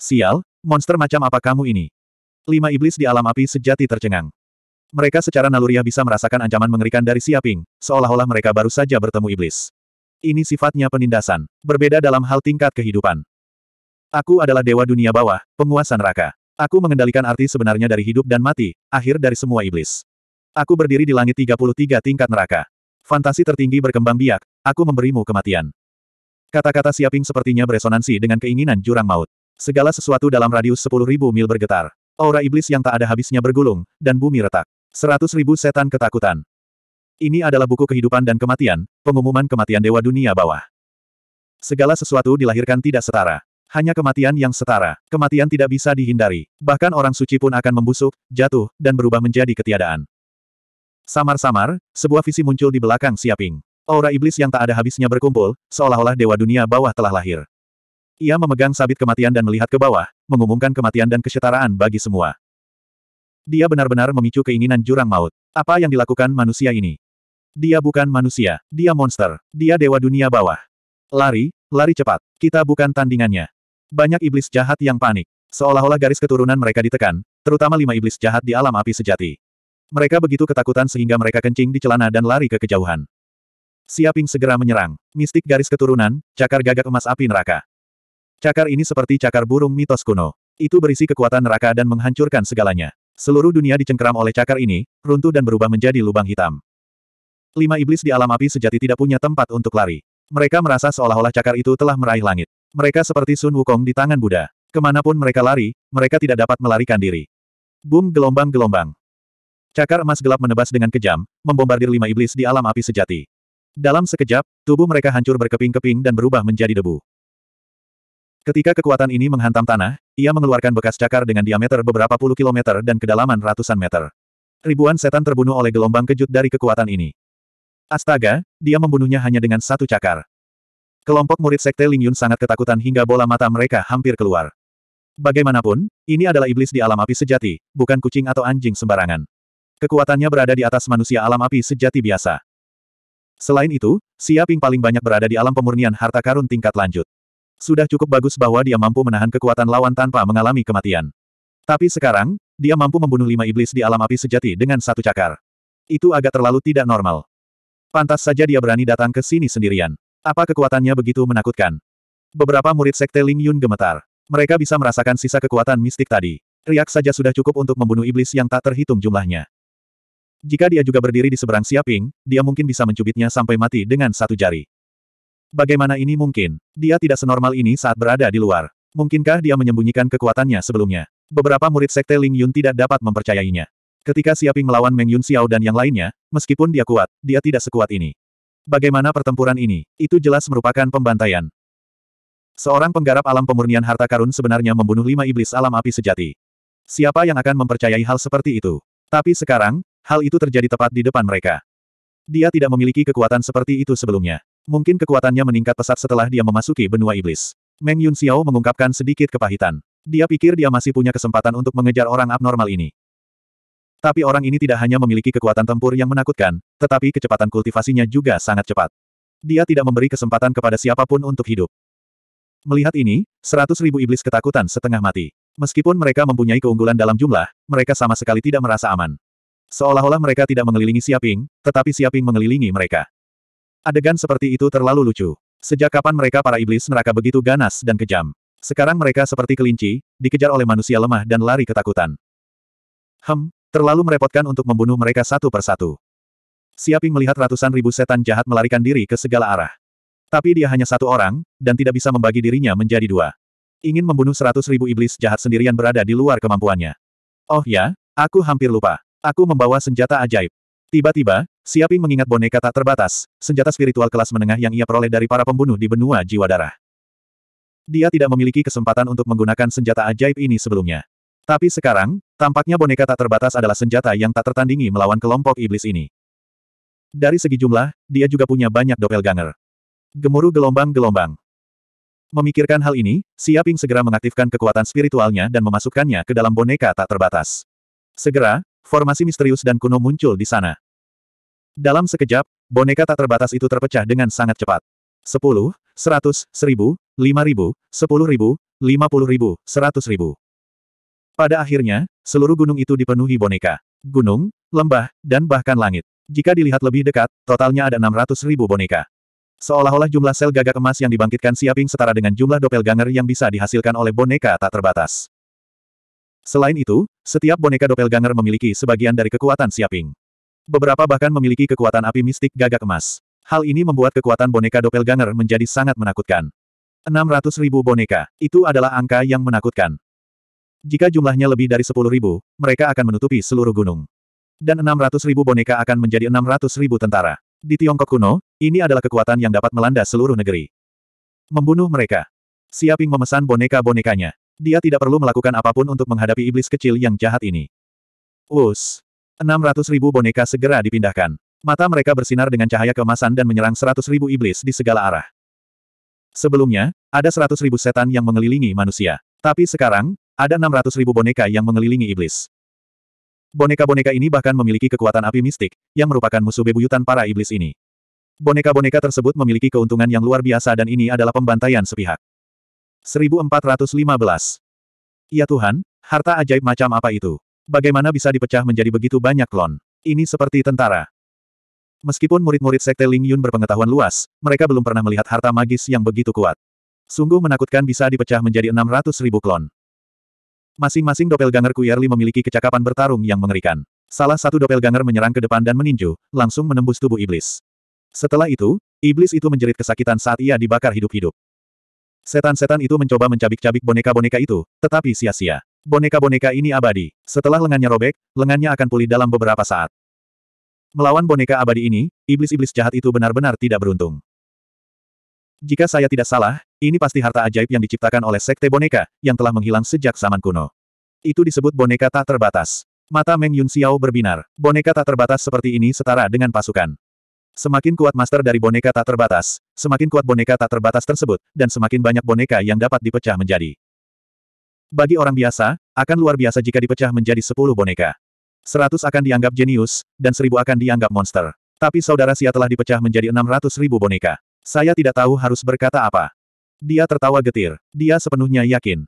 Sial, monster macam apa kamu ini? Lima iblis di alam api sejati tercengang. Mereka secara naluriah bisa merasakan ancaman mengerikan dari Siaping, seolah-olah mereka baru saja bertemu iblis. Ini sifatnya penindasan, berbeda dalam hal tingkat kehidupan. Aku adalah dewa dunia bawah, penguasa neraka. Aku mengendalikan arti sebenarnya dari hidup dan mati, akhir dari semua iblis. Aku berdiri di langit 33 tingkat neraka. Fantasi tertinggi berkembang biak, aku memberimu kematian. Kata-kata Siaping sepertinya beresonansi dengan keinginan jurang maut. Segala sesuatu dalam radius sepuluh ribu mil bergetar. Aura iblis yang tak ada habisnya bergulung, dan bumi retak. 100.000 setan ketakutan. Ini adalah buku kehidupan dan kematian, pengumuman kematian dewa dunia bawah. Segala sesuatu dilahirkan tidak setara. Hanya kematian yang setara. Kematian tidak bisa dihindari. Bahkan orang suci pun akan membusuk, jatuh, dan berubah menjadi ketiadaan. Samar-samar, sebuah visi muncul di belakang Siaping. Aura iblis yang tak ada habisnya berkumpul, seolah-olah dewa dunia bawah telah lahir. Ia memegang sabit kematian dan melihat ke bawah, mengumumkan kematian dan kesetaraan bagi semua. Dia benar-benar memicu keinginan jurang maut. Apa yang dilakukan manusia ini? Dia bukan manusia, dia monster, dia dewa dunia bawah. Lari, lari cepat, kita bukan tandingannya. Banyak iblis jahat yang panik. Seolah-olah garis keturunan mereka ditekan, terutama lima iblis jahat di alam api sejati. Mereka begitu ketakutan sehingga mereka kencing di celana dan lari ke kejauhan. Siaping segera menyerang. Mistik garis keturunan, cakar gagak emas api neraka. Cakar ini seperti cakar burung mitos kuno. Itu berisi kekuatan neraka dan menghancurkan segalanya. Seluruh dunia dicengkeram oleh cakar ini, runtuh dan berubah menjadi lubang hitam. Lima iblis di alam api sejati tidak punya tempat untuk lari. Mereka merasa seolah-olah cakar itu telah meraih langit. Mereka seperti Sun Wukong di tangan Buddha. Kemanapun mereka lari, mereka tidak dapat melarikan diri. Boom gelombang-gelombang. Cakar emas gelap menebas dengan kejam, membombardir lima iblis di alam api sejati. Dalam sekejap, tubuh mereka hancur berkeping-keping dan berubah menjadi debu. Ketika kekuatan ini menghantam tanah, ia mengeluarkan bekas cakar dengan diameter beberapa puluh kilometer dan kedalaman ratusan meter. Ribuan setan terbunuh oleh gelombang kejut dari kekuatan ini. Astaga, dia membunuhnya hanya dengan satu cakar. Kelompok murid Sekte Ling Yun sangat ketakutan hingga bola mata mereka hampir keluar. Bagaimanapun, ini adalah iblis di alam api sejati, bukan kucing atau anjing sembarangan. Kekuatannya berada di atas manusia alam api sejati biasa. Selain itu, Siaping paling banyak berada di alam pemurnian harta karun tingkat lanjut. Sudah cukup bagus bahwa dia mampu menahan kekuatan lawan tanpa mengalami kematian. Tapi sekarang, dia mampu membunuh lima iblis di alam api sejati dengan satu cakar. Itu agak terlalu tidak normal. Pantas saja dia berani datang ke sini sendirian. Apa kekuatannya begitu menakutkan? Beberapa murid sekte Ling Yun gemetar. Mereka bisa merasakan sisa kekuatan mistik tadi. Riak saja sudah cukup untuk membunuh iblis yang tak terhitung jumlahnya. Jika dia juga berdiri di seberang Siaping, dia mungkin bisa mencubitnya sampai mati dengan satu jari. Bagaimana ini mungkin? Dia tidak senormal ini saat berada di luar. Mungkinkah dia menyembunyikan kekuatannya sebelumnya? Beberapa murid sekte Ling Yun tidak dapat mempercayainya. Ketika Siaping melawan Meng Yun Xiao dan yang lainnya, meskipun dia kuat, dia tidak sekuat ini. Bagaimana pertempuran ini, itu jelas merupakan pembantaian. Seorang penggarap alam pemurnian harta karun sebenarnya membunuh lima iblis alam api sejati. Siapa yang akan mempercayai hal seperti itu? Tapi sekarang, hal itu terjadi tepat di depan mereka. Dia tidak memiliki kekuatan seperti itu sebelumnya. Mungkin kekuatannya meningkat pesat setelah dia memasuki benua iblis. Meng Yun Xiao mengungkapkan sedikit kepahitan. Dia pikir dia masih punya kesempatan untuk mengejar orang abnormal ini. Tapi orang ini tidak hanya memiliki kekuatan tempur yang menakutkan, tetapi kecepatan kultivasinya juga sangat cepat. Dia tidak memberi kesempatan kepada siapapun untuk hidup. Melihat ini, seratus ribu iblis ketakutan setengah mati. Meskipun mereka mempunyai keunggulan dalam jumlah, mereka sama sekali tidak merasa aman. Seolah-olah mereka tidak mengelilingi Siaping, tetapi Siaping mengelilingi mereka. Adegan seperti itu terlalu lucu. Sejak kapan mereka para iblis neraka begitu ganas dan kejam? Sekarang mereka seperti kelinci, dikejar oleh manusia lemah dan lari ketakutan. Hem, Terlalu merepotkan untuk membunuh mereka satu persatu. Siaping melihat ratusan ribu setan jahat melarikan diri ke segala arah. Tapi dia hanya satu orang, dan tidak bisa membagi dirinya menjadi dua. Ingin membunuh seratus ribu iblis jahat sendirian berada di luar kemampuannya. Oh ya, aku hampir lupa. Aku membawa senjata ajaib. Tiba-tiba, Siaping mengingat boneka tak terbatas, senjata spiritual kelas menengah yang ia peroleh dari para pembunuh di benua jiwa darah. Dia tidak memiliki kesempatan untuk menggunakan senjata ajaib ini sebelumnya. Tapi sekarang, tampaknya boneka tak terbatas adalah senjata yang tak tertandingi melawan kelompok iblis ini. Dari segi jumlah, dia juga punya banyak doppelganger. Gemuruh gelombang-gelombang. Memikirkan hal ini, Siaping segera mengaktifkan kekuatan spiritualnya dan memasukkannya ke dalam boneka tak terbatas. Segera, formasi misterius dan kuno muncul di sana. Dalam sekejap, boneka tak terbatas itu terpecah dengan sangat cepat. 10, 100, 1000, 5000, 10000, 50000, 100000. Pada akhirnya, seluruh gunung itu dipenuhi boneka. Gunung, lembah, dan bahkan langit. Jika dilihat lebih dekat, totalnya ada 600 ribu boneka. Seolah-olah jumlah sel gagak emas yang dibangkitkan Siaping setara dengan jumlah doppelganger yang bisa dihasilkan oleh boneka tak terbatas. Selain itu, setiap boneka doppelganger memiliki sebagian dari kekuatan Siaping. Beberapa bahkan memiliki kekuatan api mistik gagak emas. Hal ini membuat kekuatan boneka doppelganger menjadi sangat menakutkan. 600 ribu boneka, itu adalah angka yang menakutkan. Jika jumlahnya lebih dari ribu, mereka akan menutupi seluruh gunung. Dan enam ratus ribu boneka akan menjadi enam ratus ribu tentara. Di Tiongkok kuno, ini adalah kekuatan yang dapat melanda seluruh negeri. Membunuh mereka. Siaping memesan boneka-bonekanya. Dia tidak perlu melakukan apapun untuk menghadapi iblis kecil yang jahat ini. Us. ribu boneka segera dipindahkan. Mata mereka bersinar dengan cahaya kemasan dan menyerang seratus ribu iblis di segala arah. Sebelumnya, ada seratus ribu setan yang mengelilingi manusia. Tapi sekarang, ada 600 ribu boneka yang mengelilingi iblis. Boneka-boneka ini bahkan memiliki kekuatan api mistik, yang merupakan musuh bebuyutan para iblis ini. Boneka-boneka tersebut memiliki keuntungan yang luar biasa dan ini adalah pembantaian sepihak. 1415. Ya Tuhan, harta ajaib macam apa itu? Bagaimana bisa dipecah menjadi begitu banyak klon? Ini seperti tentara. Meskipun murid-murid sekte Ling Yun berpengetahuan luas, mereka belum pernah melihat harta magis yang begitu kuat. Sungguh menakutkan bisa dipecah menjadi 600 ribu klon. Masing-masing doppelganger Kuyerli memiliki kecakapan bertarung yang mengerikan. Salah satu doppelganger menyerang ke depan dan meninju, langsung menembus tubuh iblis. Setelah itu, iblis itu menjerit kesakitan saat ia dibakar hidup-hidup. Setan-setan itu mencoba mencabik-cabik boneka-boneka itu, tetapi sia-sia. Boneka-boneka ini abadi. Setelah lengannya robek, lengannya akan pulih dalam beberapa saat. Melawan boneka abadi ini, iblis-iblis jahat itu benar-benar tidak beruntung. Jika saya tidak salah, ini pasti harta ajaib yang diciptakan oleh sekte boneka, yang telah menghilang sejak zaman kuno. Itu disebut boneka tak terbatas. Mata Meng Yun Xiao berbinar. Boneka tak terbatas seperti ini setara dengan pasukan. Semakin kuat master dari boneka tak terbatas, semakin kuat boneka tak terbatas tersebut, dan semakin banyak boneka yang dapat dipecah menjadi. Bagi orang biasa, akan luar biasa jika dipecah menjadi 10 boneka. 100 akan dianggap jenius, dan 1000 akan dianggap monster. Tapi saudara Sia telah dipecah menjadi 600 ribu boneka. Saya tidak tahu harus berkata apa. Dia tertawa getir. Dia sepenuhnya yakin.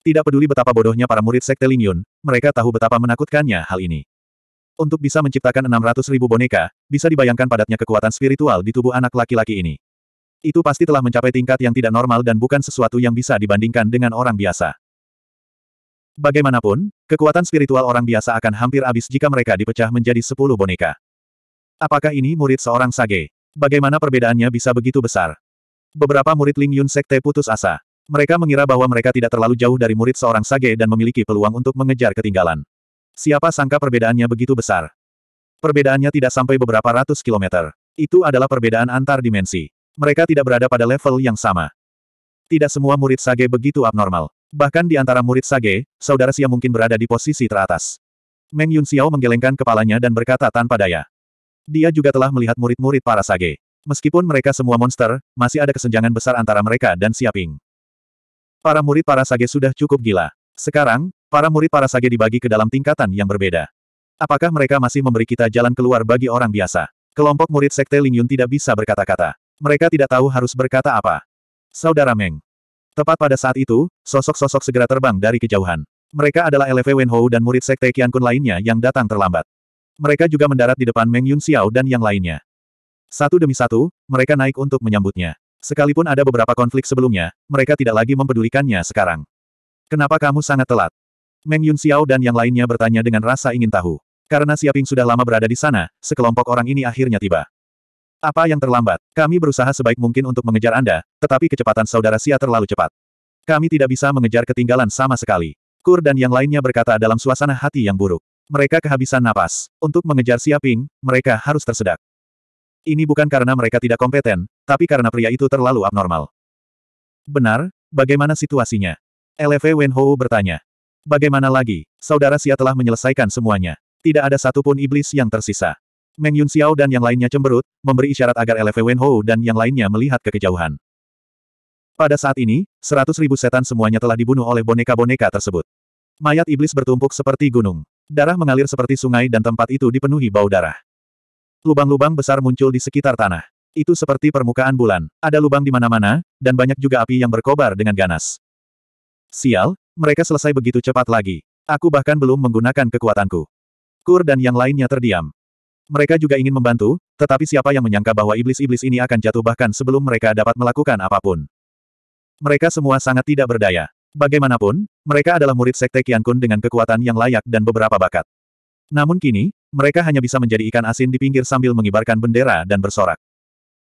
Tidak peduli betapa bodohnya para murid Sekte Lingyun, mereka tahu betapa menakutkannya hal ini. Untuk bisa menciptakan 600 ribu boneka, bisa dibayangkan padatnya kekuatan spiritual di tubuh anak laki-laki ini. Itu pasti telah mencapai tingkat yang tidak normal dan bukan sesuatu yang bisa dibandingkan dengan orang biasa. Bagaimanapun, kekuatan spiritual orang biasa akan hampir habis jika mereka dipecah menjadi 10 boneka. Apakah ini murid seorang sage? Bagaimana perbedaannya bisa begitu besar? Beberapa murid Ling Yun Sekte putus asa. Mereka mengira bahwa mereka tidak terlalu jauh dari murid seorang sage dan memiliki peluang untuk mengejar ketinggalan. Siapa sangka perbedaannya begitu besar? Perbedaannya tidak sampai beberapa ratus kilometer. Itu adalah perbedaan antar dimensi. Mereka tidak berada pada level yang sama. Tidak semua murid sage begitu abnormal. Bahkan di antara murid sage, saudara Sia mungkin berada di posisi teratas. Meng Yun Xiao menggelengkan kepalanya dan berkata tanpa daya. Dia juga telah melihat murid-murid para Sage. Meskipun mereka semua monster, masih ada kesenjangan besar antara mereka dan Siaping. Para murid para Sage sudah cukup gila. Sekarang, para murid para Sage dibagi ke dalam tingkatan yang berbeda. Apakah mereka masih memberi kita jalan keluar bagi orang biasa? Kelompok murid Sekte Lingyun tidak bisa berkata-kata. Mereka tidak tahu harus berkata apa. Saudara Meng. Tepat pada saat itu, sosok-sosok segera terbang dari kejauhan. Mereka adalah LV Wenhou dan murid Sekte Qiankun lainnya yang datang terlambat. Mereka juga mendarat di depan Meng Yun Xiao dan yang lainnya. Satu demi satu, mereka naik untuk menyambutnya. Sekalipun ada beberapa konflik sebelumnya, mereka tidak lagi mempedulikannya sekarang. Kenapa kamu sangat telat? Meng Yun Xiao dan yang lainnya bertanya dengan rasa ingin tahu. Karena Siaping sudah lama berada di sana, sekelompok orang ini akhirnya tiba. Apa yang terlambat? Kami berusaha sebaik mungkin untuk mengejar Anda, tetapi kecepatan saudara Sia terlalu cepat. Kami tidak bisa mengejar ketinggalan sama sekali. Kur dan yang lainnya berkata dalam suasana hati yang buruk. Mereka kehabisan napas. Untuk mengejar Siaping, mereka harus tersedak. Ini bukan karena mereka tidak kompeten, tapi karena pria itu terlalu abnormal. Benar, bagaimana situasinya? LV Wenhou bertanya. Bagaimana lagi, saudara Xia telah menyelesaikan semuanya. Tidak ada satupun iblis yang tersisa. Meng Yun Xiao dan yang lainnya cemberut, memberi isyarat agar LV Wenhou dan yang lainnya melihat ke kejauhan. Pada saat ini, seratus ribu setan semuanya telah dibunuh oleh boneka-boneka tersebut. Mayat iblis bertumpuk seperti gunung. Darah mengalir seperti sungai dan tempat itu dipenuhi bau darah. Lubang-lubang besar muncul di sekitar tanah. Itu seperti permukaan bulan. Ada lubang di mana-mana, dan banyak juga api yang berkobar dengan ganas. Sial, mereka selesai begitu cepat lagi. Aku bahkan belum menggunakan kekuatanku. Kur dan yang lainnya terdiam. Mereka juga ingin membantu, tetapi siapa yang menyangka bahwa iblis-iblis ini akan jatuh bahkan sebelum mereka dapat melakukan apapun. Mereka semua sangat tidak berdaya. Bagaimanapun, mereka adalah murid Sekte Kian Kun dengan kekuatan yang layak dan beberapa bakat. Namun kini, mereka hanya bisa menjadi ikan asin di pinggir sambil mengibarkan bendera dan bersorak.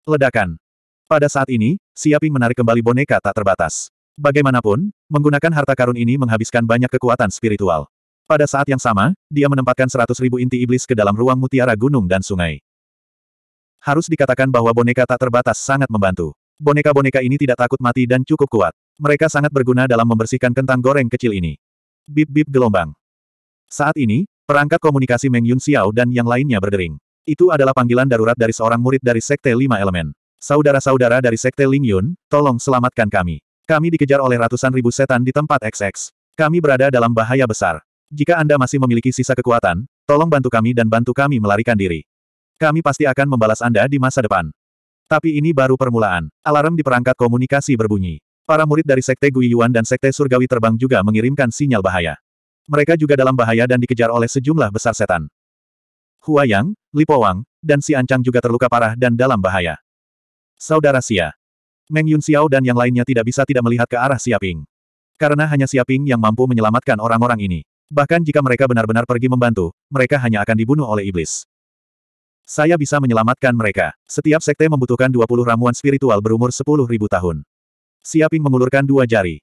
Ledakan. Pada saat ini, Siaping menarik kembali boneka tak terbatas. Bagaimanapun, menggunakan harta karun ini menghabiskan banyak kekuatan spiritual. Pada saat yang sama, dia menempatkan seratus ribu inti iblis ke dalam ruang mutiara gunung dan sungai. Harus dikatakan bahwa boneka tak terbatas sangat membantu. Boneka-boneka ini tidak takut mati dan cukup kuat. Mereka sangat berguna dalam membersihkan kentang goreng kecil ini. Bip-bip gelombang. Saat ini, perangkat komunikasi Meng Yun Xiao dan yang lainnya berdering. Itu adalah panggilan darurat dari seorang murid dari Sekte Lima Elemen. Saudara-saudara dari Sekte Ling Yun, tolong selamatkan kami. Kami dikejar oleh ratusan ribu setan di tempat XX. Kami berada dalam bahaya besar. Jika Anda masih memiliki sisa kekuatan, tolong bantu kami dan bantu kami melarikan diri. Kami pasti akan membalas Anda di masa depan. Tapi ini baru permulaan. Alarm di perangkat komunikasi berbunyi. Para murid dari Sekte Guiyuan dan Sekte Surgawi Terbang juga mengirimkan sinyal bahaya. Mereka juga dalam bahaya dan dikejar oleh sejumlah besar setan. Huayang, Yang, Wang, dan Si Ancang juga terluka parah dan dalam bahaya. Saudara Xia. Meng Yun Xiao dan yang lainnya tidak bisa tidak melihat ke arah Siaping, Karena hanya Siaping yang mampu menyelamatkan orang-orang ini. Bahkan jika mereka benar-benar pergi membantu, mereka hanya akan dibunuh oleh iblis. Saya bisa menyelamatkan mereka. Setiap sekte membutuhkan 20 ramuan spiritual berumur 10.000 tahun. Siaping mengulurkan dua jari.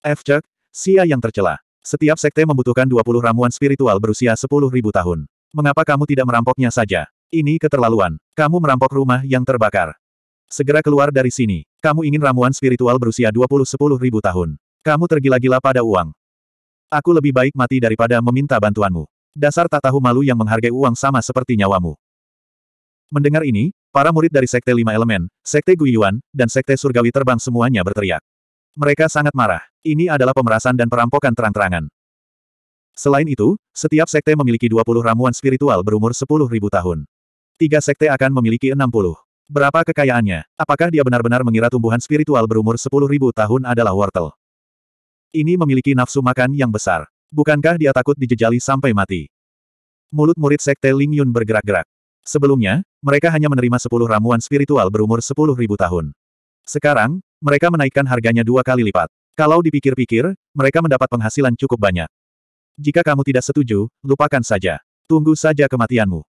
F. Cek, Sia yang tercela. Setiap sekte membutuhkan 20 ramuan spiritual berusia 10.000 tahun. Mengapa kamu tidak merampoknya saja? Ini keterlaluan. Kamu merampok rumah yang terbakar. Segera keluar dari sini. Kamu ingin ramuan spiritual berusia 20-10.000 tahun. Kamu tergila-gila pada uang. Aku lebih baik mati daripada meminta bantuanmu. Dasar tak tahu malu yang menghargai uang sama seperti nyawamu. Mendengar ini, Para murid dari Sekte Lima Elemen, Sekte Guiyuan, dan Sekte Surgawi Terbang semuanya berteriak. Mereka sangat marah. Ini adalah pemerasan dan perampokan terang-terangan. Selain itu, setiap sekte memiliki 20 ramuan spiritual berumur 10.000 tahun. Tiga sekte akan memiliki 60. Berapa kekayaannya? Apakah dia benar-benar mengira tumbuhan spiritual berumur 10.000 tahun adalah wortel? Ini memiliki nafsu makan yang besar. Bukankah dia takut dijejali sampai mati? Mulut murid sekte Ling Yun bergerak-gerak. Sebelumnya, mereka hanya menerima sepuluh ramuan spiritual berumur sepuluh ribu tahun. Sekarang, mereka menaikkan harganya dua kali lipat. Kalau dipikir-pikir, mereka mendapat penghasilan cukup banyak. Jika kamu tidak setuju, lupakan saja. Tunggu saja kematianmu.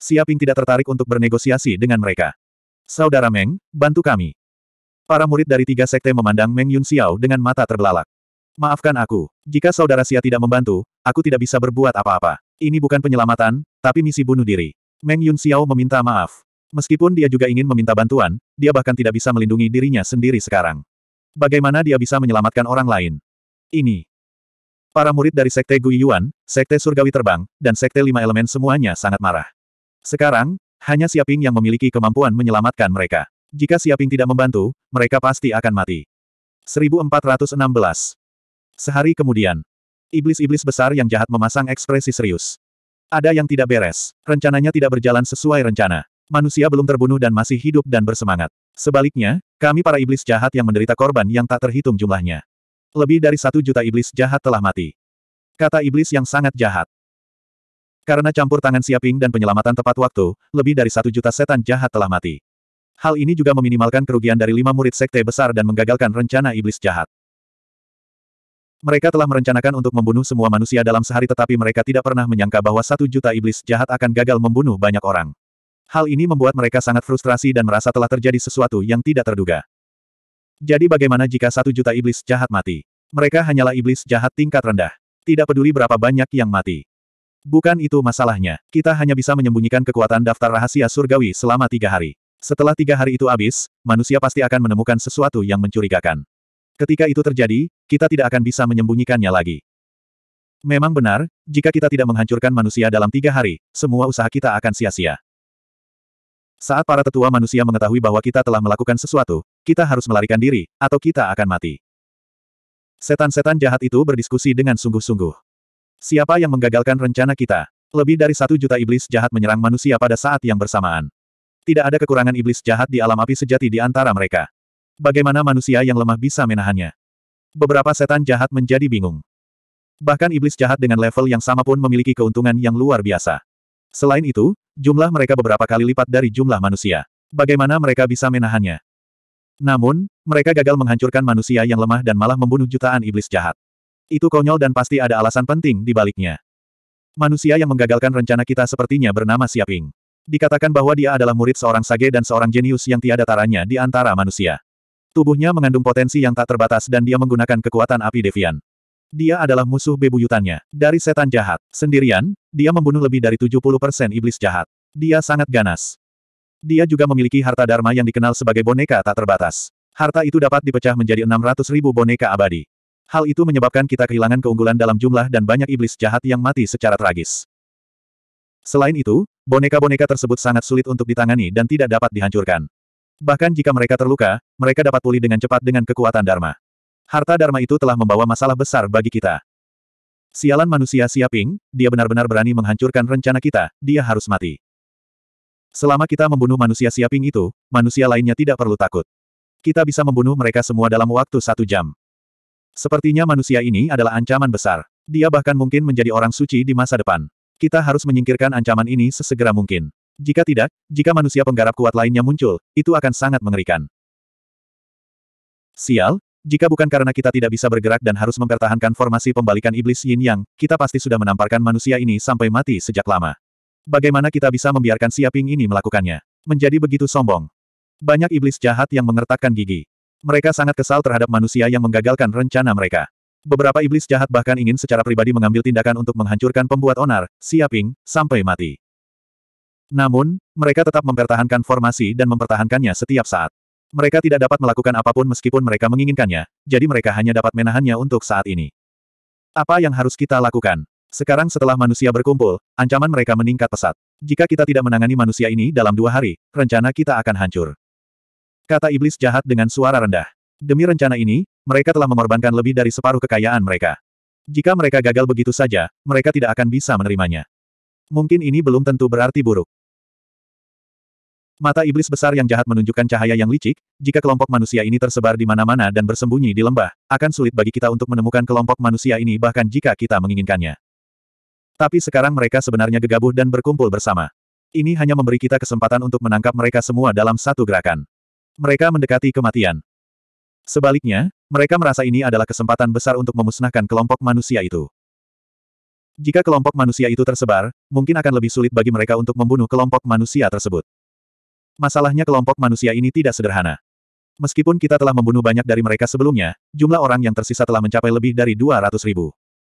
Siaping tidak tertarik untuk bernegosiasi dengan mereka. Saudara Meng, bantu kami. Para murid dari tiga sekte memandang Meng Yun Xiao dengan mata terbelalak. Maafkan aku, jika saudara Xia tidak membantu, aku tidak bisa berbuat apa-apa. Ini bukan penyelamatan, tapi misi bunuh diri. Meng Yun Xiao meminta maaf. Meskipun dia juga ingin meminta bantuan, dia bahkan tidak bisa melindungi dirinya sendiri sekarang. Bagaimana dia bisa menyelamatkan orang lain? Ini. Para murid dari Sekte Gui Yuan, Sekte Surgawi Terbang, dan Sekte Lima Elemen semuanya sangat marah. Sekarang, hanya Siaping yang memiliki kemampuan menyelamatkan mereka. Jika Siaping tidak membantu, mereka pasti akan mati. 1416. Sehari kemudian, iblis-iblis besar yang jahat memasang ekspresi serius. Ada yang tidak beres. Rencananya tidak berjalan sesuai rencana. Manusia belum terbunuh dan masih hidup dan bersemangat. Sebaliknya, kami para iblis jahat yang menderita korban yang tak terhitung jumlahnya. Lebih dari satu juta iblis jahat telah mati. Kata iblis yang sangat jahat. Karena campur tangan Siaping dan penyelamatan tepat waktu, lebih dari satu juta setan jahat telah mati. Hal ini juga meminimalkan kerugian dari lima murid sekte besar dan menggagalkan rencana iblis jahat. Mereka telah merencanakan untuk membunuh semua manusia dalam sehari tetapi mereka tidak pernah menyangka bahwa satu juta iblis jahat akan gagal membunuh banyak orang. Hal ini membuat mereka sangat frustrasi dan merasa telah terjadi sesuatu yang tidak terduga. Jadi bagaimana jika satu juta iblis jahat mati? Mereka hanyalah iblis jahat tingkat rendah. Tidak peduli berapa banyak yang mati. Bukan itu masalahnya. Kita hanya bisa menyembunyikan kekuatan daftar rahasia surgawi selama tiga hari. Setelah tiga hari itu habis, manusia pasti akan menemukan sesuatu yang mencurigakan. Ketika itu terjadi, kita tidak akan bisa menyembunyikannya lagi. Memang benar, jika kita tidak menghancurkan manusia dalam tiga hari, semua usaha kita akan sia-sia. Saat para tetua manusia mengetahui bahwa kita telah melakukan sesuatu, kita harus melarikan diri, atau kita akan mati. Setan-setan jahat itu berdiskusi dengan sungguh-sungguh. Siapa yang menggagalkan rencana kita? Lebih dari satu juta iblis jahat menyerang manusia pada saat yang bersamaan. Tidak ada kekurangan iblis jahat di alam api sejati di antara mereka. Bagaimana manusia yang lemah bisa menahannya? Beberapa setan jahat menjadi bingung. Bahkan iblis jahat dengan level yang sama pun memiliki keuntungan yang luar biasa. Selain itu, jumlah mereka beberapa kali lipat dari jumlah manusia. Bagaimana mereka bisa menahannya? Namun, mereka gagal menghancurkan manusia yang lemah dan malah membunuh jutaan iblis jahat. Itu konyol dan pasti ada alasan penting di baliknya. Manusia yang menggagalkan rencana kita sepertinya bernama Siaping. Dikatakan bahwa dia adalah murid seorang sage dan seorang jenius yang tiada taranya di antara manusia. Tubuhnya mengandung potensi yang tak terbatas dan dia menggunakan kekuatan api Devian. Dia adalah musuh bebuyutannya. Dari setan jahat, sendirian, dia membunuh lebih dari 70% iblis jahat. Dia sangat ganas. Dia juga memiliki harta dharma yang dikenal sebagai boneka tak terbatas. Harta itu dapat dipecah menjadi 600 ribu boneka abadi. Hal itu menyebabkan kita kehilangan keunggulan dalam jumlah dan banyak iblis jahat yang mati secara tragis. Selain itu, boneka-boneka tersebut sangat sulit untuk ditangani dan tidak dapat dihancurkan. Bahkan jika mereka terluka, mereka dapat pulih dengan cepat dengan kekuatan Dharma. Harta Dharma itu telah membawa masalah besar bagi kita. Sialan manusia Siaping, dia benar-benar berani menghancurkan rencana kita, dia harus mati. Selama kita membunuh manusia Siaping itu, manusia lainnya tidak perlu takut. Kita bisa membunuh mereka semua dalam waktu satu jam. Sepertinya manusia ini adalah ancaman besar. Dia bahkan mungkin menjadi orang suci di masa depan. Kita harus menyingkirkan ancaman ini sesegera mungkin. Jika tidak, jika manusia penggarap kuat lainnya muncul, itu akan sangat mengerikan. Sial, jika bukan karena kita tidak bisa bergerak dan harus mempertahankan formasi pembalikan iblis yin yang, kita pasti sudah menamparkan manusia ini sampai mati sejak lama. Bagaimana kita bisa membiarkan Siaping ini melakukannya? Menjadi begitu sombong. Banyak iblis jahat yang mengertakkan gigi. Mereka sangat kesal terhadap manusia yang menggagalkan rencana mereka. Beberapa iblis jahat bahkan ingin secara pribadi mengambil tindakan untuk menghancurkan pembuat onar, Siaping, sampai mati. Namun, mereka tetap mempertahankan formasi dan mempertahankannya setiap saat. Mereka tidak dapat melakukan apapun meskipun mereka menginginkannya, jadi mereka hanya dapat menahannya untuk saat ini. Apa yang harus kita lakukan? Sekarang setelah manusia berkumpul, ancaman mereka meningkat pesat. Jika kita tidak menangani manusia ini dalam dua hari, rencana kita akan hancur. Kata iblis jahat dengan suara rendah. Demi rencana ini, mereka telah mengorbankan lebih dari separuh kekayaan mereka. Jika mereka gagal begitu saja, mereka tidak akan bisa menerimanya. Mungkin ini belum tentu berarti buruk. Mata iblis besar yang jahat menunjukkan cahaya yang licik, jika kelompok manusia ini tersebar di mana-mana dan bersembunyi di lembah, akan sulit bagi kita untuk menemukan kelompok manusia ini bahkan jika kita menginginkannya. Tapi sekarang mereka sebenarnya gegabah dan berkumpul bersama. Ini hanya memberi kita kesempatan untuk menangkap mereka semua dalam satu gerakan. Mereka mendekati kematian. Sebaliknya, mereka merasa ini adalah kesempatan besar untuk memusnahkan kelompok manusia itu. Jika kelompok manusia itu tersebar, mungkin akan lebih sulit bagi mereka untuk membunuh kelompok manusia tersebut. Masalahnya kelompok manusia ini tidak sederhana. Meskipun kita telah membunuh banyak dari mereka sebelumnya, jumlah orang yang tersisa telah mencapai lebih dari 200 ribu.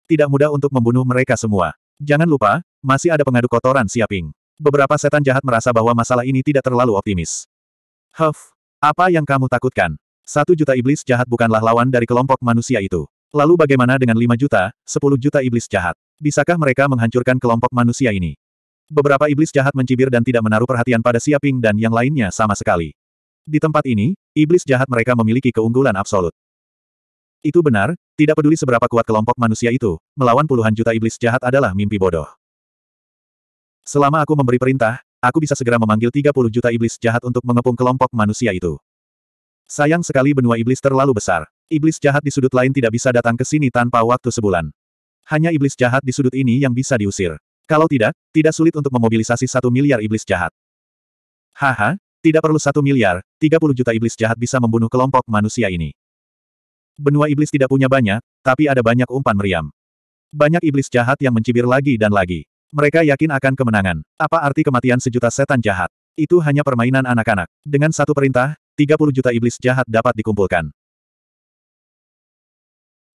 Tidak mudah untuk membunuh mereka semua. Jangan lupa, masih ada pengadu kotoran siaping. Beberapa setan jahat merasa bahwa masalah ini tidak terlalu optimis. Huff, apa yang kamu takutkan? Satu juta iblis jahat bukanlah lawan dari kelompok manusia itu. Lalu bagaimana dengan lima juta, sepuluh juta iblis jahat? Bisakah mereka menghancurkan kelompok manusia ini? Beberapa iblis jahat mencibir dan tidak menaruh perhatian pada Siaping dan yang lainnya sama sekali. Di tempat ini, iblis jahat mereka memiliki keunggulan absolut. Itu benar, tidak peduli seberapa kuat kelompok manusia itu, melawan puluhan juta iblis jahat adalah mimpi bodoh. Selama aku memberi perintah, aku bisa segera memanggil 30 juta iblis jahat untuk mengepung kelompok manusia itu. Sayang sekali benua iblis terlalu besar. Iblis jahat di sudut lain tidak bisa datang ke sini tanpa waktu sebulan. Hanya iblis jahat di sudut ini yang bisa diusir. Kalau tidak, tidak sulit untuk memobilisasi satu miliar iblis jahat. Haha, tidak perlu satu miliar, 30 juta iblis jahat bisa membunuh kelompok manusia ini. Benua iblis tidak punya banyak, tapi ada banyak umpan meriam. Banyak iblis jahat yang mencibir lagi dan lagi. Mereka yakin akan kemenangan. Apa arti kematian sejuta setan jahat? Itu hanya permainan anak-anak. Dengan satu perintah, 30 juta iblis jahat dapat dikumpulkan.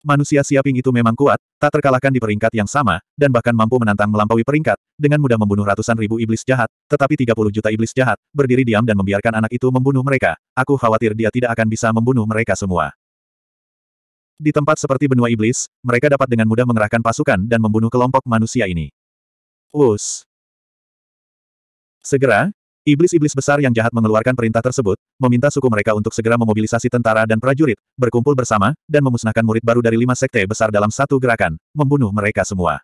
Manusia siaping itu memang kuat, tak terkalahkan di peringkat yang sama, dan bahkan mampu menantang melampaui peringkat, dengan mudah membunuh ratusan ribu iblis jahat, tetapi 30 juta iblis jahat, berdiri diam dan membiarkan anak itu membunuh mereka. Aku khawatir dia tidak akan bisa membunuh mereka semua. Di tempat seperti benua iblis, mereka dapat dengan mudah mengerahkan pasukan dan membunuh kelompok manusia ini. Us. Segera, Iblis-iblis besar yang jahat mengeluarkan perintah tersebut, meminta suku mereka untuk segera memobilisasi tentara dan prajurit, berkumpul bersama, dan memusnahkan murid baru dari lima sekte besar dalam satu gerakan, membunuh mereka semua.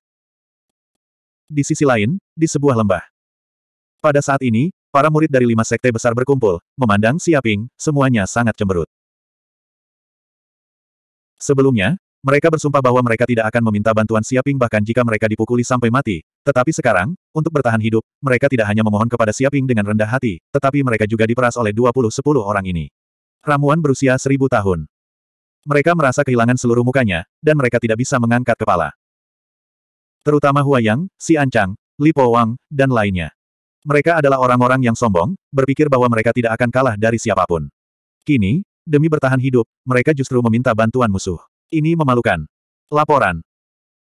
Di sisi lain, di sebuah lembah. Pada saat ini, para murid dari lima sekte besar berkumpul, memandang Siaping, semuanya sangat cemberut. Sebelumnya, mereka bersumpah bahwa mereka tidak akan meminta bantuan Siaping bahkan jika mereka dipukuli sampai mati. Tetapi sekarang, untuk bertahan hidup, mereka tidak hanya memohon kepada Siaping dengan rendah hati, tetapi mereka juga diperas oleh 20-10 orang ini. Ramuan berusia seribu tahun. Mereka merasa kehilangan seluruh mukanya, dan mereka tidak bisa mengangkat kepala. Terutama Hua Yang, Si Ancang, Li Po Wang, dan lainnya. Mereka adalah orang-orang yang sombong, berpikir bahwa mereka tidak akan kalah dari siapapun. Kini, demi bertahan hidup, mereka justru meminta bantuan musuh. Ini memalukan. Laporan.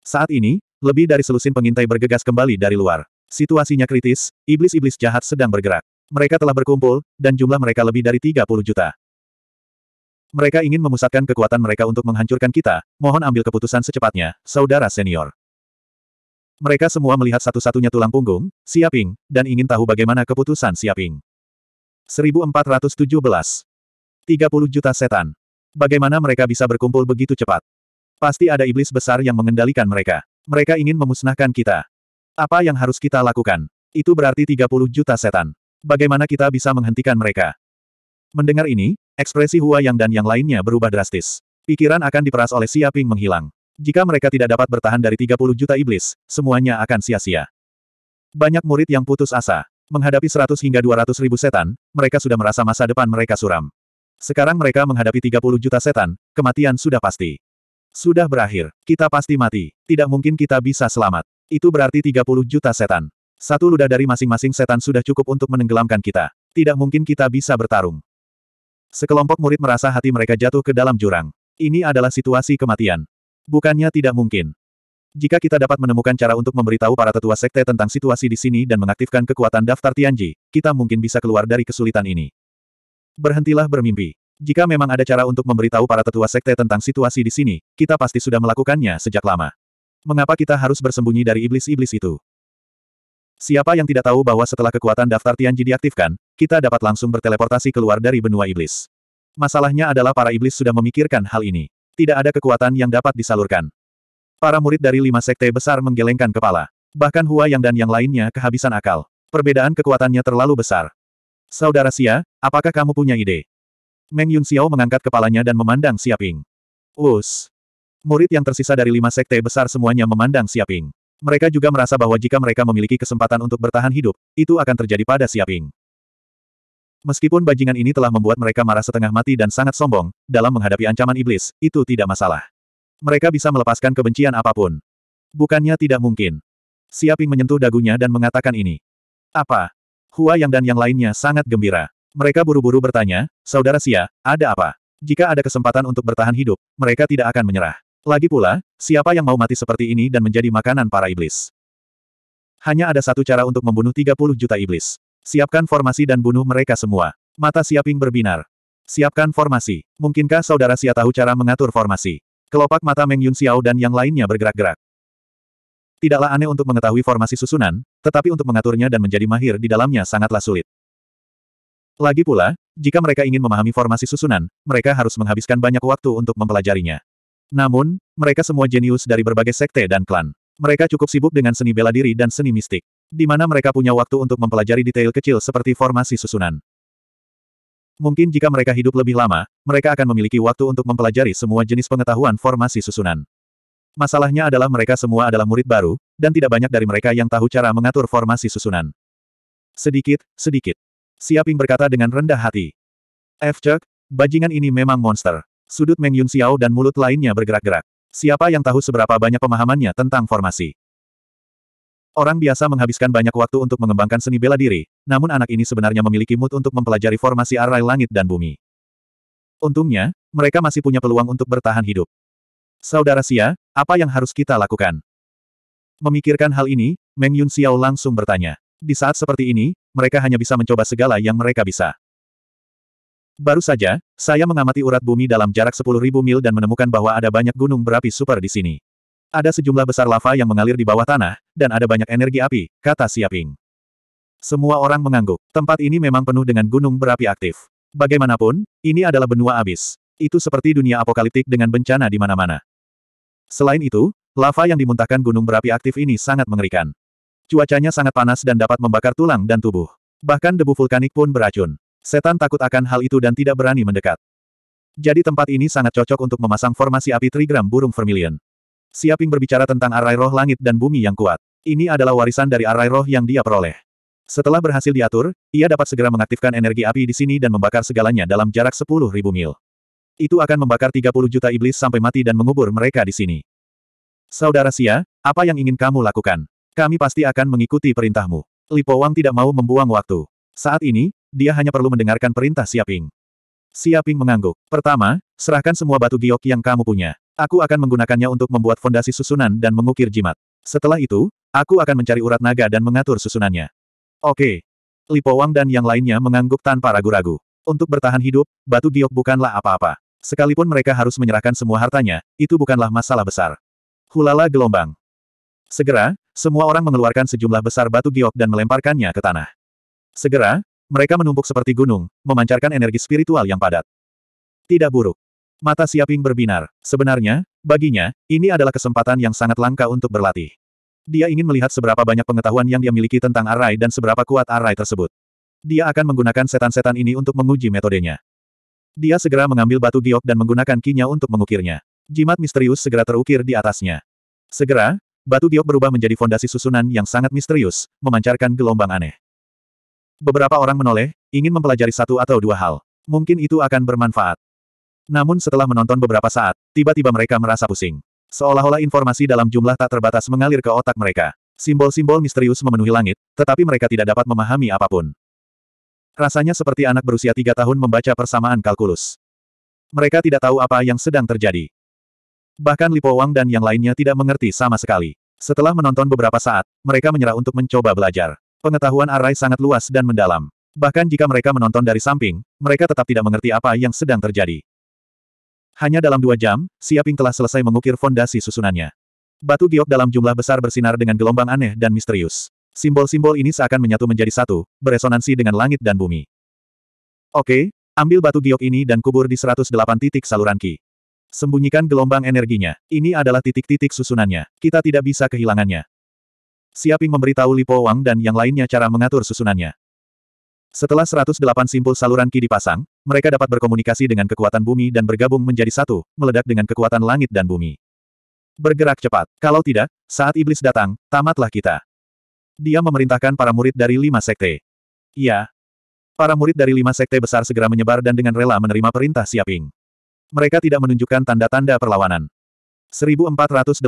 Saat ini, lebih dari selusin pengintai bergegas kembali dari luar. Situasinya kritis, iblis-iblis jahat sedang bergerak. Mereka telah berkumpul, dan jumlah mereka lebih dari 30 juta. Mereka ingin memusatkan kekuatan mereka untuk menghancurkan kita, mohon ambil keputusan secepatnya, saudara senior. Mereka semua melihat satu-satunya tulang punggung, Siaping, dan ingin tahu bagaimana keputusan Siaping. 1417. 30 juta setan. Bagaimana mereka bisa berkumpul begitu cepat? Pasti ada iblis besar yang mengendalikan mereka. Mereka ingin memusnahkan kita. Apa yang harus kita lakukan? Itu berarti 30 juta setan. Bagaimana kita bisa menghentikan mereka? Mendengar ini, ekspresi Hua Yang dan yang lainnya berubah drastis. Pikiran akan diperas oleh Xia Ping menghilang. Jika mereka tidak dapat bertahan dari 30 juta iblis, semuanya akan sia-sia. Banyak murid yang putus asa. Menghadapi 100 hingga 200 ribu setan, mereka sudah merasa masa depan mereka suram. Sekarang mereka menghadapi 30 juta setan, kematian sudah pasti. Sudah berakhir, kita pasti mati. Tidak mungkin kita bisa selamat. Itu berarti 30 juta setan. Satu ludah dari masing-masing setan sudah cukup untuk menenggelamkan kita. Tidak mungkin kita bisa bertarung. Sekelompok murid merasa hati mereka jatuh ke dalam jurang. Ini adalah situasi kematian. Bukannya tidak mungkin. Jika kita dapat menemukan cara untuk memberitahu para tetua sekte tentang situasi di sini dan mengaktifkan kekuatan daftar Tianji, kita mungkin bisa keluar dari kesulitan ini. Berhentilah bermimpi. Jika memang ada cara untuk memberitahu para tetua sekte tentang situasi di sini, kita pasti sudah melakukannya sejak lama. Mengapa kita harus bersembunyi dari iblis-iblis itu? Siapa yang tidak tahu bahwa setelah kekuatan daftar Tianji diaktifkan, kita dapat langsung berteleportasi keluar dari benua iblis. Masalahnya adalah para iblis sudah memikirkan hal ini. Tidak ada kekuatan yang dapat disalurkan. Para murid dari lima sekte besar menggelengkan kepala. Bahkan Hua Yang dan yang lainnya kehabisan akal. Perbedaan kekuatannya terlalu besar. Saudara Xia, apakah kamu punya ide? Meng Yun Xiao mengangkat kepalanya dan memandang Siaping. Us. Murid yang tersisa dari lima sekte besar semuanya memandang Siaping. Mereka juga merasa bahwa jika mereka memiliki kesempatan untuk bertahan hidup, itu akan terjadi pada Siaping. Meskipun bajingan ini telah membuat mereka marah setengah mati dan sangat sombong, dalam menghadapi ancaman iblis, itu tidak masalah. Mereka bisa melepaskan kebencian apapun. Bukannya tidak mungkin. Siaping menyentuh dagunya dan mengatakan ini. Apa? Hua Yang dan yang lainnya sangat gembira. Mereka buru-buru bertanya, Saudara Xia, ada apa? Jika ada kesempatan untuk bertahan hidup, mereka tidak akan menyerah. Lagi pula, siapa yang mau mati seperti ini dan menjadi makanan para iblis? Hanya ada satu cara untuk membunuh 30 juta iblis. Siapkan formasi dan bunuh mereka semua. Mata Siaping berbinar. Siapkan formasi. Mungkinkah saudara Xia tahu cara mengatur formasi? Kelopak mata Meng Yun Xiao dan yang lainnya bergerak-gerak. Tidaklah aneh untuk mengetahui formasi susunan, tetapi untuk mengaturnya dan menjadi mahir di dalamnya sangatlah sulit. Lagi pula, jika mereka ingin memahami formasi susunan, mereka harus menghabiskan banyak waktu untuk mempelajarinya. Namun, mereka semua jenius dari berbagai sekte dan klan. Mereka cukup sibuk dengan seni bela diri dan seni mistik, di mana mereka punya waktu untuk mempelajari detail kecil seperti formasi susunan. Mungkin jika mereka hidup lebih lama, mereka akan memiliki waktu untuk mempelajari semua jenis pengetahuan formasi susunan. Masalahnya adalah mereka semua adalah murid baru, dan tidak banyak dari mereka yang tahu cara mengatur formasi susunan. Sedikit, sedikit. Siaping berkata dengan rendah hati. F. Chuck, bajingan ini memang monster. Sudut Meng Yun Xiao dan mulut lainnya bergerak-gerak. Siapa yang tahu seberapa banyak pemahamannya tentang formasi? Orang biasa menghabiskan banyak waktu untuk mengembangkan seni bela diri, namun anak ini sebenarnya memiliki mood untuk mempelajari formasi arai langit dan bumi. Untungnya, mereka masih punya peluang untuk bertahan hidup. Saudara Xia, apa yang harus kita lakukan? Memikirkan hal ini, Meng Yun Xiao langsung bertanya. Di saat seperti ini, mereka hanya bisa mencoba segala yang mereka bisa. Baru saja, saya mengamati urat bumi dalam jarak 10.000 mil dan menemukan bahwa ada banyak gunung berapi super di sini. Ada sejumlah besar lava yang mengalir di bawah tanah, dan ada banyak energi api, kata Siaping. Semua orang mengangguk. Tempat ini memang penuh dengan gunung berapi aktif. Bagaimanapun, ini adalah benua abis. Itu seperti dunia apokaliptik dengan bencana di mana-mana. Selain itu, lava yang dimuntahkan gunung berapi aktif ini sangat mengerikan. Cuacanya sangat panas dan dapat membakar tulang dan tubuh. Bahkan debu vulkanik pun beracun. Setan takut akan hal itu dan tidak berani mendekat. Jadi tempat ini sangat cocok untuk memasang formasi api trigram burung vermilion. Siaping berbicara tentang arai roh langit dan bumi yang kuat. Ini adalah warisan dari arai roh yang dia peroleh. Setelah berhasil diatur, ia dapat segera mengaktifkan energi api di sini dan membakar segalanya dalam jarak 10.000 mil. Itu akan membakar 30 juta iblis sampai mati dan mengubur mereka di sini. Saudara Sia, apa yang ingin kamu lakukan? Kami pasti akan mengikuti perintahmu. Lipo Wang tidak mau membuang waktu. Saat ini, dia hanya perlu mendengarkan perintah Siaping. Siaping mengangguk. Pertama, serahkan semua batu giok yang kamu punya. Aku akan menggunakannya untuk membuat fondasi susunan dan mengukir jimat. Setelah itu, aku akan mencari urat naga dan mengatur susunannya. Oke. Lipo Wang dan yang lainnya mengangguk tanpa ragu-ragu. Untuk bertahan hidup, batu giok bukanlah apa-apa. Sekalipun mereka harus menyerahkan semua hartanya, itu bukanlah masalah besar. Hulala gelombang. Segera, semua orang mengeluarkan sejumlah besar batu giok dan melemparkannya ke tanah. Segera, mereka menumpuk seperti gunung, memancarkan energi spiritual yang padat. Tidak buruk. Mata Siaping berbinar. Sebenarnya, baginya, ini adalah kesempatan yang sangat langka untuk berlatih. Dia ingin melihat seberapa banyak pengetahuan yang dia miliki tentang arai dan seberapa kuat arai tersebut. Dia akan menggunakan setan-setan ini untuk menguji metodenya. Dia segera mengambil batu giok dan menggunakan kinya untuk mengukirnya. Jimat misterius segera terukir di atasnya. Segera, batu giok berubah menjadi fondasi susunan yang sangat misterius, memancarkan gelombang aneh. Beberapa orang menoleh, ingin mempelajari satu atau dua hal. Mungkin itu akan bermanfaat. Namun setelah menonton beberapa saat, tiba-tiba mereka merasa pusing. Seolah-olah informasi dalam jumlah tak terbatas mengalir ke otak mereka. Simbol-simbol misterius memenuhi langit, tetapi mereka tidak dapat memahami apapun. Rasanya seperti anak berusia tiga tahun membaca persamaan kalkulus. Mereka tidak tahu apa yang sedang terjadi. Bahkan Lipo Wang dan yang lainnya tidak mengerti sama sekali. Setelah menonton beberapa saat, mereka menyerah untuk mencoba belajar. Pengetahuan Arai sangat luas dan mendalam. Bahkan jika mereka menonton dari samping, mereka tetap tidak mengerti apa yang sedang terjadi. Hanya dalam dua jam, Siaping telah selesai mengukir fondasi susunannya. Batu giok dalam jumlah besar bersinar dengan gelombang aneh dan misterius. Simbol-simbol ini seakan menyatu menjadi satu, beresonansi dengan langit dan bumi. Oke, ambil batu giok ini dan kubur di 108 titik saluran ki. Sembunyikan gelombang energinya. Ini adalah titik-titik susunannya. Kita tidak bisa kehilangannya. Siaping memberitahu Lipo Wang dan yang lainnya cara mengatur susunannya. Setelah 108 simpul saluran ki dipasang, mereka dapat berkomunikasi dengan kekuatan bumi dan bergabung menjadi satu, meledak dengan kekuatan langit dan bumi. Bergerak cepat. Kalau tidak, saat iblis datang, tamatlah kita. Dia memerintahkan para murid dari lima sekte. Iya. Para murid dari lima sekte besar segera menyebar dan dengan rela menerima perintah Siaping. Mereka tidak menunjukkan tanda-tanda perlawanan. 1418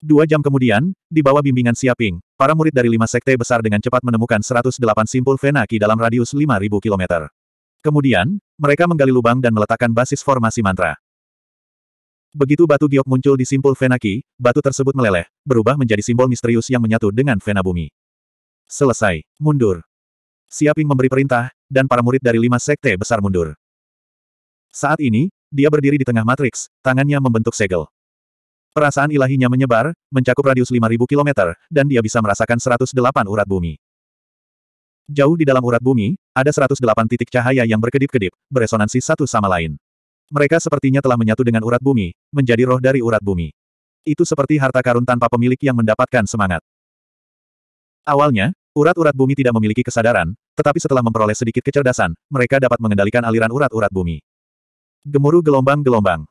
Dua jam kemudian, di bawah bimbingan Siaping, para murid dari lima sekte besar dengan cepat menemukan 108 simpul Venaki dalam radius 5.000 km. Kemudian, mereka menggali lubang dan meletakkan basis formasi mantra. Begitu batu giok muncul di simpul Venaki, batu tersebut meleleh, berubah menjadi simbol misterius yang menyatu dengan Vena Bumi. Selesai. Mundur. Siaping memberi perintah, dan para murid dari lima sekte besar mundur. Saat ini, dia berdiri di tengah matriks, tangannya membentuk segel. Perasaan ilahinya menyebar, mencakup radius 5.000 km, dan dia bisa merasakan 108 urat bumi. Jauh di dalam urat bumi, ada 108 titik cahaya yang berkedip-kedip, beresonansi satu sama lain. Mereka sepertinya telah menyatu dengan urat bumi, menjadi roh dari urat bumi. Itu seperti harta karun tanpa pemilik yang mendapatkan semangat. Awalnya, urat-urat bumi tidak memiliki kesadaran, tetapi setelah memperoleh sedikit kecerdasan, mereka dapat mengendalikan aliran urat-urat bumi. Gemuruh gelombang-gelombang.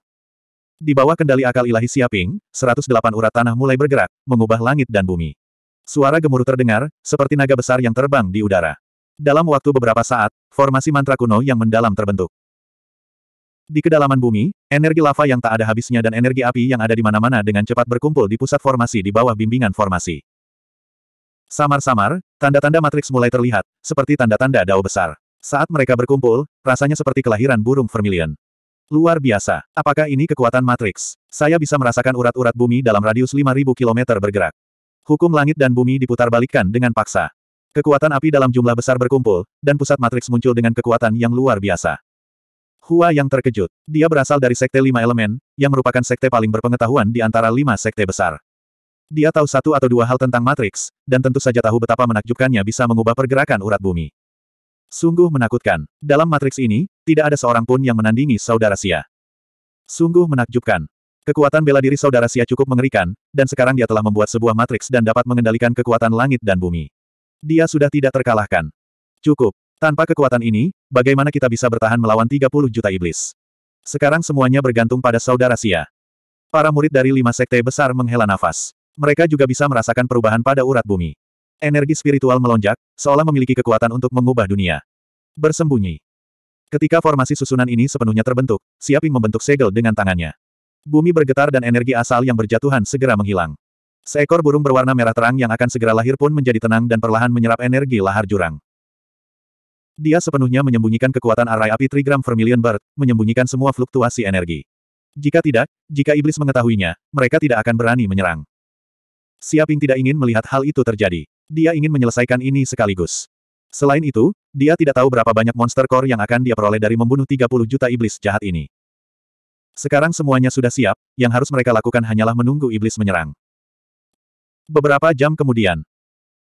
Di bawah kendali akal ilahi Siaping, 108 urat tanah mulai bergerak, mengubah langit dan bumi. Suara gemuruh terdengar, seperti naga besar yang terbang di udara. Dalam waktu beberapa saat, formasi mantra kuno yang mendalam terbentuk. Di kedalaman bumi, energi lava yang tak ada habisnya dan energi api yang ada di mana-mana dengan cepat berkumpul di pusat formasi di bawah bimbingan formasi. Samar-samar, tanda-tanda matriks mulai terlihat, seperti tanda-tanda dao besar. Saat mereka berkumpul, rasanya seperti kelahiran burung vermilion. Luar biasa. Apakah ini kekuatan matriks? Saya bisa merasakan urat-urat bumi dalam radius 5000 km bergerak. Hukum langit dan bumi diputar balikan dengan paksa. Kekuatan api dalam jumlah besar berkumpul, dan pusat matriks muncul dengan kekuatan yang luar biasa. Hua yang terkejut. Dia berasal dari Sekte Lima Elemen, yang merupakan sekte paling berpengetahuan di antara lima sekte besar. Dia tahu satu atau dua hal tentang Matrix, dan tentu saja tahu betapa menakjubkannya bisa mengubah pergerakan urat bumi. Sungguh menakutkan. Dalam Matrix ini, tidak ada seorang pun yang menandingi Saudara Sia. Sungguh menakjubkan. Kekuatan bela diri Saudara Sia cukup mengerikan, dan sekarang dia telah membuat sebuah Matrix dan dapat mengendalikan kekuatan langit dan bumi. Dia sudah tidak terkalahkan. Cukup. Tanpa kekuatan ini, bagaimana kita bisa bertahan melawan 30 juta iblis? Sekarang semuanya bergantung pada saudara Sia. Para murid dari lima sekte besar menghela nafas. Mereka juga bisa merasakan perubahan pada urat bumi. Energi spiritual melonjak, seolah memiliki kekuatan untuk mengubah dunia. Bersembunyi. Ketika formasi susunan ini sepenuhnya terbentuk, Siaping membentuk segel dengan tangannya. Bumi bergetar dan energi asal yang berjatuhan segera menghilang. Seekor burung berwarna merah terang yang akan segera lahir pun menjadi tenang dan perlahan menyerap energi lahar jurang. Dia sepenuhnya menyembunyikan kekuatan arai api trigram vermilion bird, menyembunyikan semua fluktuasi energi. Jika tidak, jika iblis mengetahuinya, mereka tidak akan berani menyerang. Siaping tidak ingin melihat hal itu terjadi. Dia ingin menyelesaikan ini sekaligus. Selain itu, dia tidak tahu berapa banyak monster core yang akan dia peroleh dari membunuh 30 juta iblis jahat ini. Sekarang semuanya sudah siap, yang harus mereka lakukan hanyalah menunggu iblis menyerang. Beberapa jam kemudian,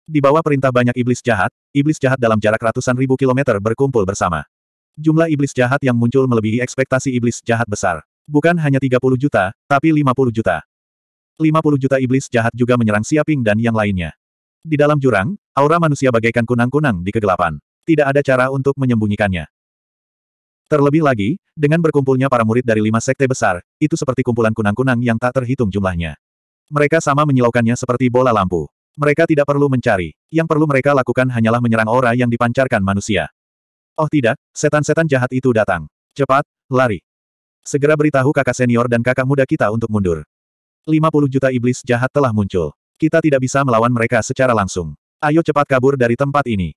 di bawah perintah banyak iblis jahat, iblis jahat dalam jarak ratusan ribu kilometer berkumpul bersama. Jumlah iblis jahat yang muncul melebihi ekspektasi iblis jahat besar. Bukan hanya 30 juta, tapi 50 juta. 50 juta iblis jahat juga menyerang Siaping dan yang lainnya. Di dalam jurang, aura manusia bagaikan kunang-kunang di kegelapan. Tidak ada cara untuk menyembunyikannya. Terlebih lagi, dengan berkumpulnya para murid dari lima sekte besar, itu seperti kumpulan kunang-kunang yang tak terhitung jumlahnya. Mereka sama menyilaukannya seperti bola lampu. Mereka tidak perlu mencari. Yang perlu mereka lakukan hanyalah menyerang aura yang dipancarkan manusia. Oh tidak, setan-setan jahat itu datang. Cepat, lari. Segera beritahu kakak senior dan kakak muda kita untuk mundur. 50 juta iblis jahat telah muncul. Kita tidak bisa melawan mereka secara langsung. Ayo cepat kabur dari tempat ini.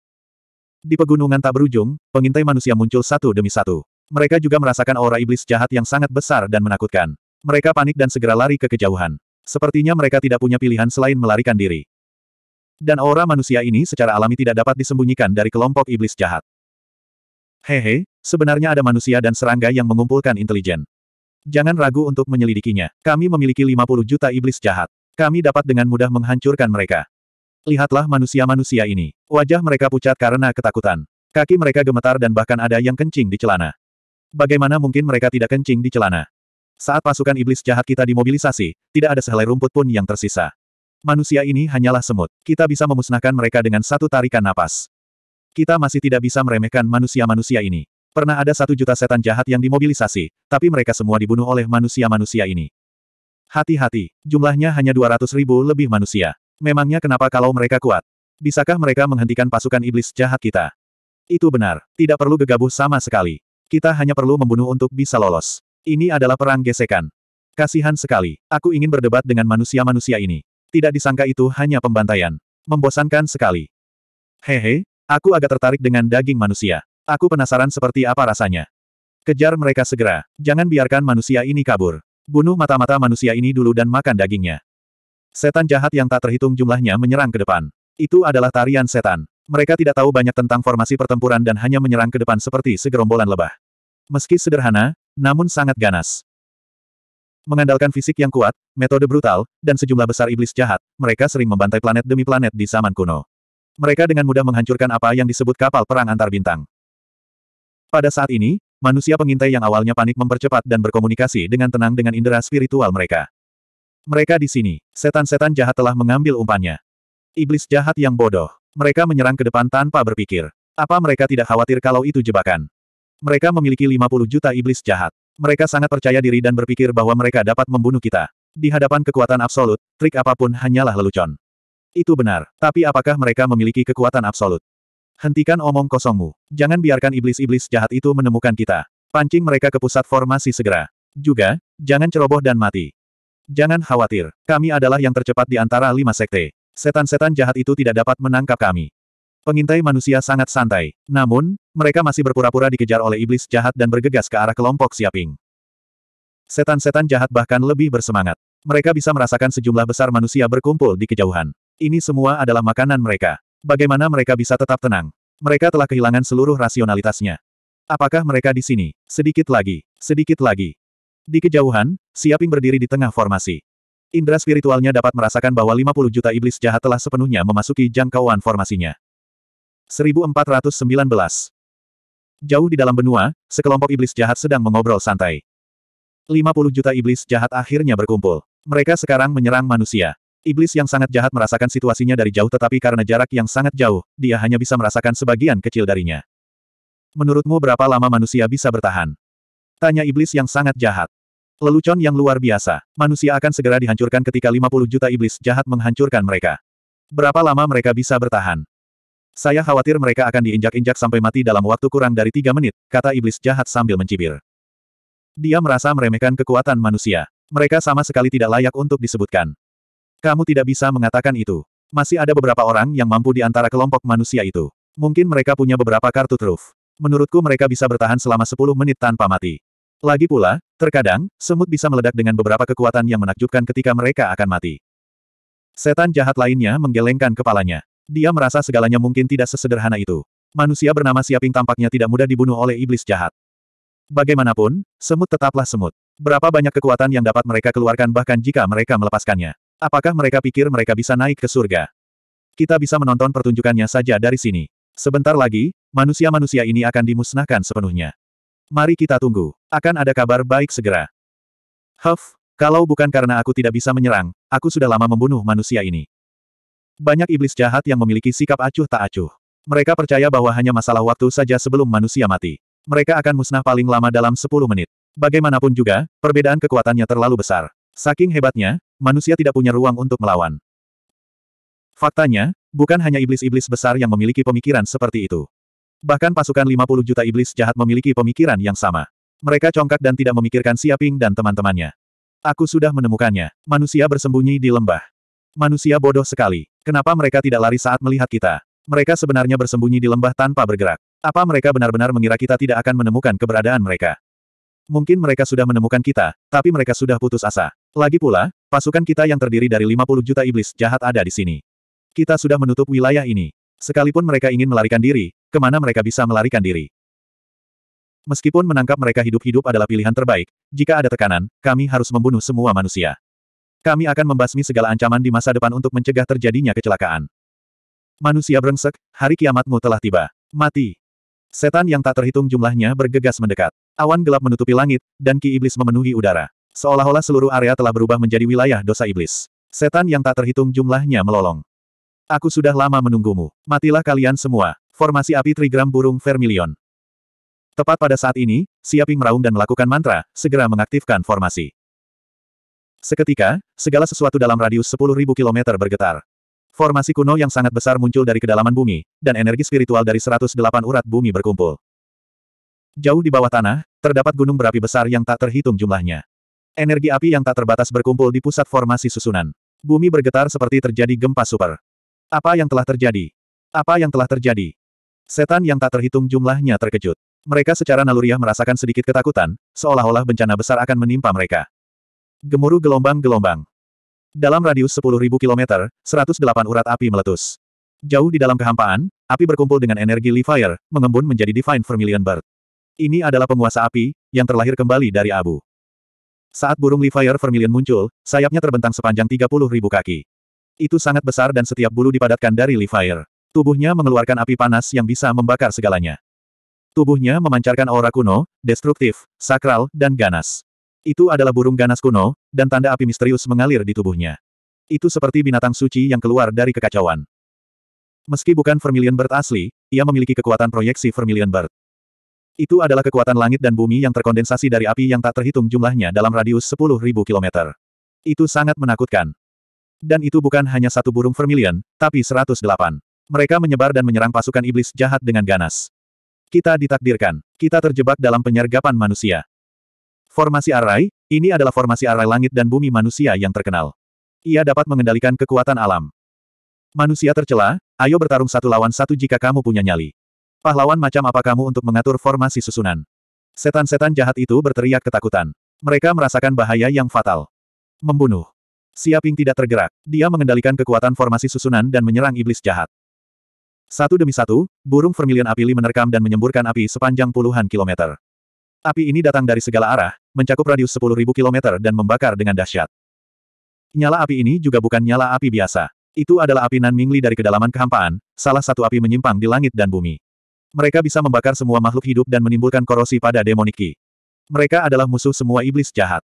Di pegunungan tak berujung, pengintai manusia muncul satu demi satu. Mereka juga merasakan aura iblis jahat yang sangat besar dan menakutkan. Mereka panik dan segera lari ke kejauhan. Sepertinya mereka tidak punya pilihan selain melarikan diri. Dan aura manusia ini secara alami tidak dapat disembunyikan dari kelompok iblis jahat. Hehe, sebenarnya ada manusia dan serangga yang mengumpulkan intelijen. Jangan ragu untuk menyelidikinya. Kami memiliki 50 juta iblis jahat. Kami dapat dengan mudah menghancurkan mereka. Lihatlah manusia-manusia ini. Wajah mereka pucat karena ketakutan. Kaki mereka gemetar dan bahkan ada yang kencing di celana. Bagaimana mungkin mereka tidak kencing di celana? Saat pasukan iblis jahat kita dimobilisasi, tidak ada sehelai rumput pun yang tersisa. Manusia ini hanyalah semut. Kita bisa memusnahkan mereka dengan satu tarikan napas. Kita masih tidak bisa meremehkan manusia-manusia ini. Pernah ada satu juta setan jahat yang dimobilisasi, tapi mereka semua dibunuh oleh manusia-manusia ini. Hati-hati, jumlahnya hanya 200 ribu lebih manusia. Memangnya kenapa kalau mereka kuat? Bisakah mereka menghentikan pasukan iblis jahat kita? Itu benar, tidak perlu gegabah sama sekali. Kita hanya perlu membunuh untuk bisa lolos. Ini adalah perang gesekan. Kasihan sekali, aku ingin berdebat dengan manusia-manusia ini. Tidak disangka itu hanya pembantaian. Membosankan sekali. Hehe, aku agak tertarik dengan daging manusia. Aku penasaran seperti apa rasanya. Kejar mereka segera. Jangan biarkan manusia ini kabur. Bunuh mata-mata manusia ini dulu dan makan dagingnya. Setan jahat yang tak terhitung jumlahnya menyerang ke depan. Itu adalah tarian setan. Mereka tidak tahu banyak tentang formasi pertempuran dan hanya menyerang ke depan seperti segerombolan lebah. Meski sederhana, namun sangat ganas. Mengandalkan fisik yang kuat, metode brutal, dan sejumlah besar iblis jahat, mereka sering membantai planet demi planet di zaman kuno. Mereka dengan mudah menghancurkan apa yang disebut kapal perang antar bintang. Pada saat ini, manusia pengintai yang awalnya panik mempercepat dan berkomunikasi dengan tenang dengan indera spiritual mereka. Mereka di sini, setan-setan jahat telah mengambil umpannya. Iblis jahat yang bodoh. Mereka menyerang ke depan tanpa berpikir. Apa mereka tidak khawatir kalau itu jebakan? Mereka memiliki 50 juta iblis jahat. Mereka sangat percaya diri dan berpikir bahwa mereka dapat membunuh kita. Di hadapan kekuatan absolut, trik apapun hanyalah lelucon. Itu benar, tapi apakah mereka memiliki kekuatan absolut? Hentikan omong kosongmu. Jangan biarkan iblis-iblis jahat itu menemukan kita. Pancing mereka ke pusat formasi segera. Juga, jangan ceroboh dan mati. Jangan khawatir, kami adalah yang tercepat di antara lima sekte. Setan-setan jahat itu tidak dapat menangkap kami. Pengintai manusia sangat santai. Namun, mereka masih berpura-pura dikejar oleh iblis jahat dan bergegas ke arah kelompok Siaping. Setan-setan jahat bahkan lebih bersemangat. Mereka bisa merasakan sejumlah besar manusia berkumpul di kejauhan. Ini semua adalah makanan mereka. Bagaimana mereka bisa tetap tenang? Mereka telah kehilangan seluruh rasionalitasnya. Apakah mereka di sini? Sedikit lagi, sedikit lagi. Di kejauhan, Siaping berdiri di tengah formasi. Indra spiritualnya dapat merasakan bahwa 50 juta iblis jahat telah sepenuhnya memasuki jangkauan formasinya. 1419. Jauh di dalam benua, sekelompok iblis jahat sedang mengobrol santai. 50 juta iblis jahat akhirnya berkumpul. Mereka sekarang menyerang manusia. Iblis yang sangat jahat merasakan situasinya dari jauh tetapi karena jarak yang sangat jauh, dia hanya bisa merasakan sebagian kecil darinya. Menurutmu berapa lama manusia bisa bertahan? Tanya iblis yang sangat jahat. Lelucon yang luar biasa. Manusia akan segera dihancurkan ketika 50 juta iblis jahat menghancurkan mereka. Berapa lama mereka bisa bertahan? Saya khawatir mereka akan diinjak-injak sampai mati dalam waktu kurang dari tiga menit, kata iblis jahat sambil mencibir. Dia merasa meremehkan kekuatan manusia. Mereka sama sekali tidak layak untuk disebutkan. Kamu tidak bisa mengatakan itu. Masih ada beberapa orang yang mampu di antara kelompok manusia itu. Mungkin mereka punya beberapa kartu truf. Menurutku mereka bisa bertahan selama 10 menit tanpa mati. Lagi pula, terkadang, semut bisa meledak dengan beberapa kekuatan yang menakjubkan ketika mereka akan mati. Setan jahat lainnya menggelengkan kepalanya. Dia merasa segalanya mungkin tidak sesederhana itu. Manusia bernama Siaping tampaknya tidak mudah dibunuh oleh iblis jahat. Bagaimanapun, semut tetaplah semut. Berapa banyak kekuatan yang dapat mereka keluarkan bahkan jika mereka melepaskannya. Apakah mereka pikir mereka bisa naik ke surga? Kita bisa menonton pertunjukannya saja dari sini. Sebentar lagi, manusia-manusia ini akan dimusnahkan sepenuhnya. Mari kita tunggu. Akan ada kabar baik segera. Huff, kalau bukan karena aku tidak bisa menyerang, aku sudah lama membunuh manusia ini. Banyak iblis jahat yang memiliki sikap acuh tak acuh. Mereka percaya bahwa hanya masalah waktu saja sebelum manusia mati. Mereka akan musnah paling lama dalam 10 menit. Bagaimanapun juga, perbedaan kekuatannya terlalu besar. Saking hebatnya, manusia tidak punya ruang untuk melawan. Faktanya, bukan hanya iblis-iblis besar yang memiliki pemikiran seperti itu. Bahkan pasukan 50 juta iblis jahat memiliki pemikiran yang sama. Mereka congkak dan tidak memikirkan Siaping dan teman-temannya. Aku sudah menemukannya. Manusia bersembunyi di lembah. Manusia bodoh sekali. Kenapa mereka tidak lari saat melihat kita? Mereka sebenarnya bersembunyi di lembah tanpa bergerak. Apa mereka benar-benar mengira kita tidak akan menemukan keberadaan mereka? Mungkin mereka sudah menemukan kita, tapi mereka sudah putus asa. Lagi pula, pasukan kita yang terdiri dari 50 juta iblis jahat ada di sini. Kita sudah menutup wilayah ini. Sekalipun mereka ingin melarikan diri, kemana mereka bisa melarikan diri? Meskipun menangkap mereka hidup-hidup adalah pilihan terbaik, jika ada tekanan, kami harus membunuh semua manusia. Kami akan membasmi segala ancaman di masa depan untuk mencegah terjadinya kecelakaan. Manusia brengsek, hari kiamatmu telah tiba. Mati. Setan yang tak terhitung jumlahnya bergegas mendekat. Awan gelap menutupi langit, dan ki iblis memenuhi udara. Seolah-olah seluruh area telah berubah menjadi wilayah dosa iblis. Setan yang tak terhitung jumlahnya melolong. Aku sudah lama menunggumu. Matilah kalian semua. Formasi api trigram burung vermilion. Tepat pada saat ini, Siaping meraung dan melakukan mantra, segera mengaktifkan formasi. Seketika, segala sesuatu dalam radius 10.000 km bergetar. Formasi kuno yang sangat besar muncul dari kedalaman bumi, dan energi spiritual dari 108 urat bumi berkumpul. Jauh di bawah tanah, terdapat gunung berapi besar yang tak terhitung jumlahnya. Energi api yang tak terbatas berkumpul di pusat formasi susunan. Bumi bergetar seperti terjadi gempa super. Apa yang telah terjadi? Apa yang telah terjadi? Setan yang tak terhitung jumlahnya terkejut. Mereka secara naluriah merasakan sedikit ketakutan, seolah-olah bencana besar akan menimpa mereka. Gemuruh gelombang-gelombang. Dalam radius 10.000 km, 108 urat api meletus. Jauh di dalam kehampaan, api berkumpul dengan energi Li Fire, mengembun menjadi Divine Vermilion Bird. Ini adalah penguasa api, yang terlahir kembali dari abu. Saat burung Li Fire Vermilion muncul, sayapnya terbentang sepanjang 30.000 kaki. Itu sangat besar dan setiap bulu dipadatkan dari Li Fire. Tubuhnya mengeluarkan api panas yang bisa membakar segalanya. Tubuhnya memancarkan aura kuno, destruktif, sakral, dan ganas. Itu adalah burung ganas kuno, dan tanda api misterius mengalir di tubuhnya. Itu seperti binatang suci yang keluar dari kekacauan. Meski bukan Vermilion Bird asli, ia memiliki kekuatan proyeksi Vermilion Bird. Itu adalah kekuatan langit dan bumi yang terkondensasi dari api yang tak terhitung jumlahnya dalam radius 10.000 km. Itu sangat menakutkan. Dan itu bukan hanya satu burung vermilion, tapi 108. Mereka menyebar dan menyerang pasukan iblis jahat dengan ganas. Kita ditakdirkan. Kita terjebak dalam penyergapan manusia. Formasi Arai, ini adalah formasi Arai langit dan bumi manusia yang terkenal. Ia dapat mengendalikan kekuatan alam. Manusia tercela, ayo bertarung satu lawan satu jika kamu punya nyali. Pahlawan macam apa kamu untuk mengatur formasi susunan? Setan-setan jahat itu berteriak ketakutan. Mereka merasakan bahaya yang fatal. Membunuh. Siaping tidak tergerak. Dia mengendalikan kekuatan formasi susunan dan menyerang iblis jahat. Satu demi satu, burung vermilion api li menerkam dan menyemburkan api sepanjang puluhan kilometer. Api ini datang dari segala arah, mencakup radius 10.000 km dan membakar dengan dahsyat. Nyala api ini juga bukan nyala api biasa. Itu adalah api Nan Mingli dari kedalaman kehampaan, salah satu api menyimpang di langit dan bumi. Mereka bisa membakar semua makhluk hidup dan menimbulkan korosi pada demoniki. Mereka adalah musuh semua iblis jahat.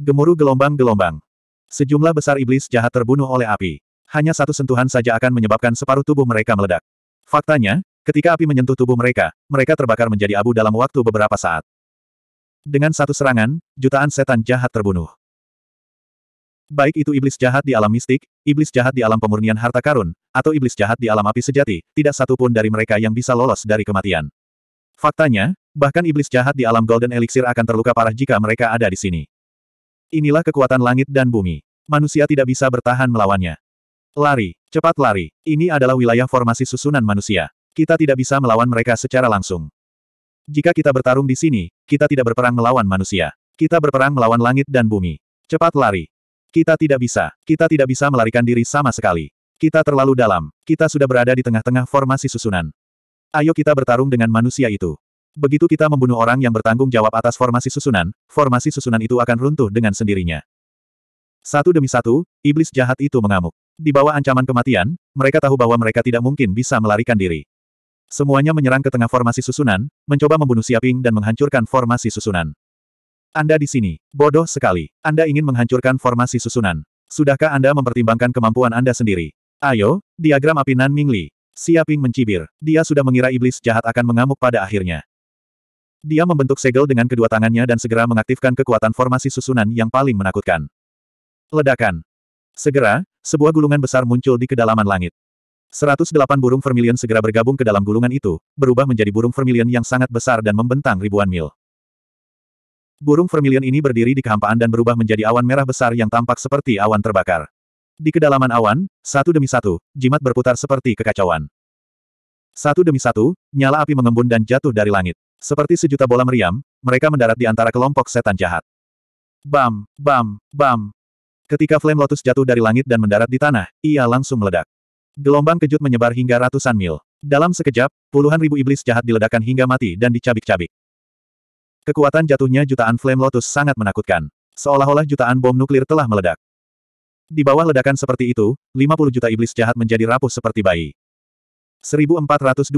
Gemuruh gelombang-gelombang. Sejumlah besar iblis jahat terbunuh oleh api. Hanya satu sentuhan saja akan menyebabkan separuh tubuh mereka meledak. Faktanya, ketika api menyentuh tubuh mereka, mereka terbakar menjadi abu dalam waktu beberapa saat. Dengan satu serangan, jutaan setan jahat terbunuh. Baik itu iblis jahat di alam mistik, iblis jahat di alam pemurnian harta karun, atau iblis jahat di alam api sejati, tidak satu pun dari mereka yang bisa lolos dari kematian. Faktanya, bahkan iblis jahat di alam Golden Elixir akan terluka parah jika mereka ada di sini. Inilah kekuatan langit dan bumi. Manusia tidak bisa bertahan melawannya. Lari, cepat lari. Ini adalah wilayah formasi susunan manusia. Kita tidak bisa melawan mereka secara langsung. Jika kita bertarung di sini, kita tidak berperang melawan manusia. Kita berperang melawan langit dan bumi. Cepat lari. Kita tidak bisa. Kita tidak bisa melarikan diri sama sekali. Kita terlalu dalam. Kita sudah berada di tengah-tengah formasi susunan. Ayo kita bertarung dengan manusia itu. Begitu kita membunuh orang yang bertanggung jawab atas formasi susunan, formasi susunan itu akan runtuh dengan sendirinya. Satu demi satu, iblis jahat itu mengamuk. Di bawah ancaman kematian, mereka tahu bahwa mereka tidak mungkin bisa melarikan diri. Semuanya menyerang ke tengah formasi susunan, mencoba membunuh Siaping dan menghancurkan formasi susunan. Anda di sini, bodoh sekali. Anda ingin menghancurkan formasi susunan. Sudahkah Anda mempertimbangkan kemampuan Anda sendiri? Ayo, diagram api Nan Mingli. Siaping mencibir. Dia sudah mengira iblis jahat akan mengamuk pada akhirnya. Dia membentuk segel dengan kedua tangannya dan segera mengaktifkan kekuatan formasi susunan yang paling menakutkan. Ledakan. Segera, sebuah gulungan besar muncul di kedalaman langit. 108 burung vermilion segera bergabung ke dalam gulungan itu, berubah menjadi burung vermilion yang sangat besar dan membentang ribuan mil. Burung vermilion ini berdiri di kehampaan dan berubah menjadi awan merah besar yang tampak seperti awan terbakar. Di kedalaman awan, satu demi satu, jimat berputar seperti kekacauan. Satu demi satu, nyala api mengembun dan jatuh dari langit. Seperti sejuta bola meriam, mereka mendarat di antara kelompok setan jahat. Bam, bam, bam. Ketika Flame Lotus jatuh dari langit dan mendarat di tanah, ia langsung meledak. Gelombang kejut menyebar hingga ratusan mil. Dalam sekejap, puluhan ribu iblis jahat diledakkan hingga mati dan dicabik-cabik. Kekuatan jatuhnya jutaan Flame Lotus sangat menakutkan. Seolah-olah jutaan bom nuklir telah meledak. Di bawah ledakan seperti itu, 50 juta iblis jahat menjadi rapuh seperti bayi. 1420.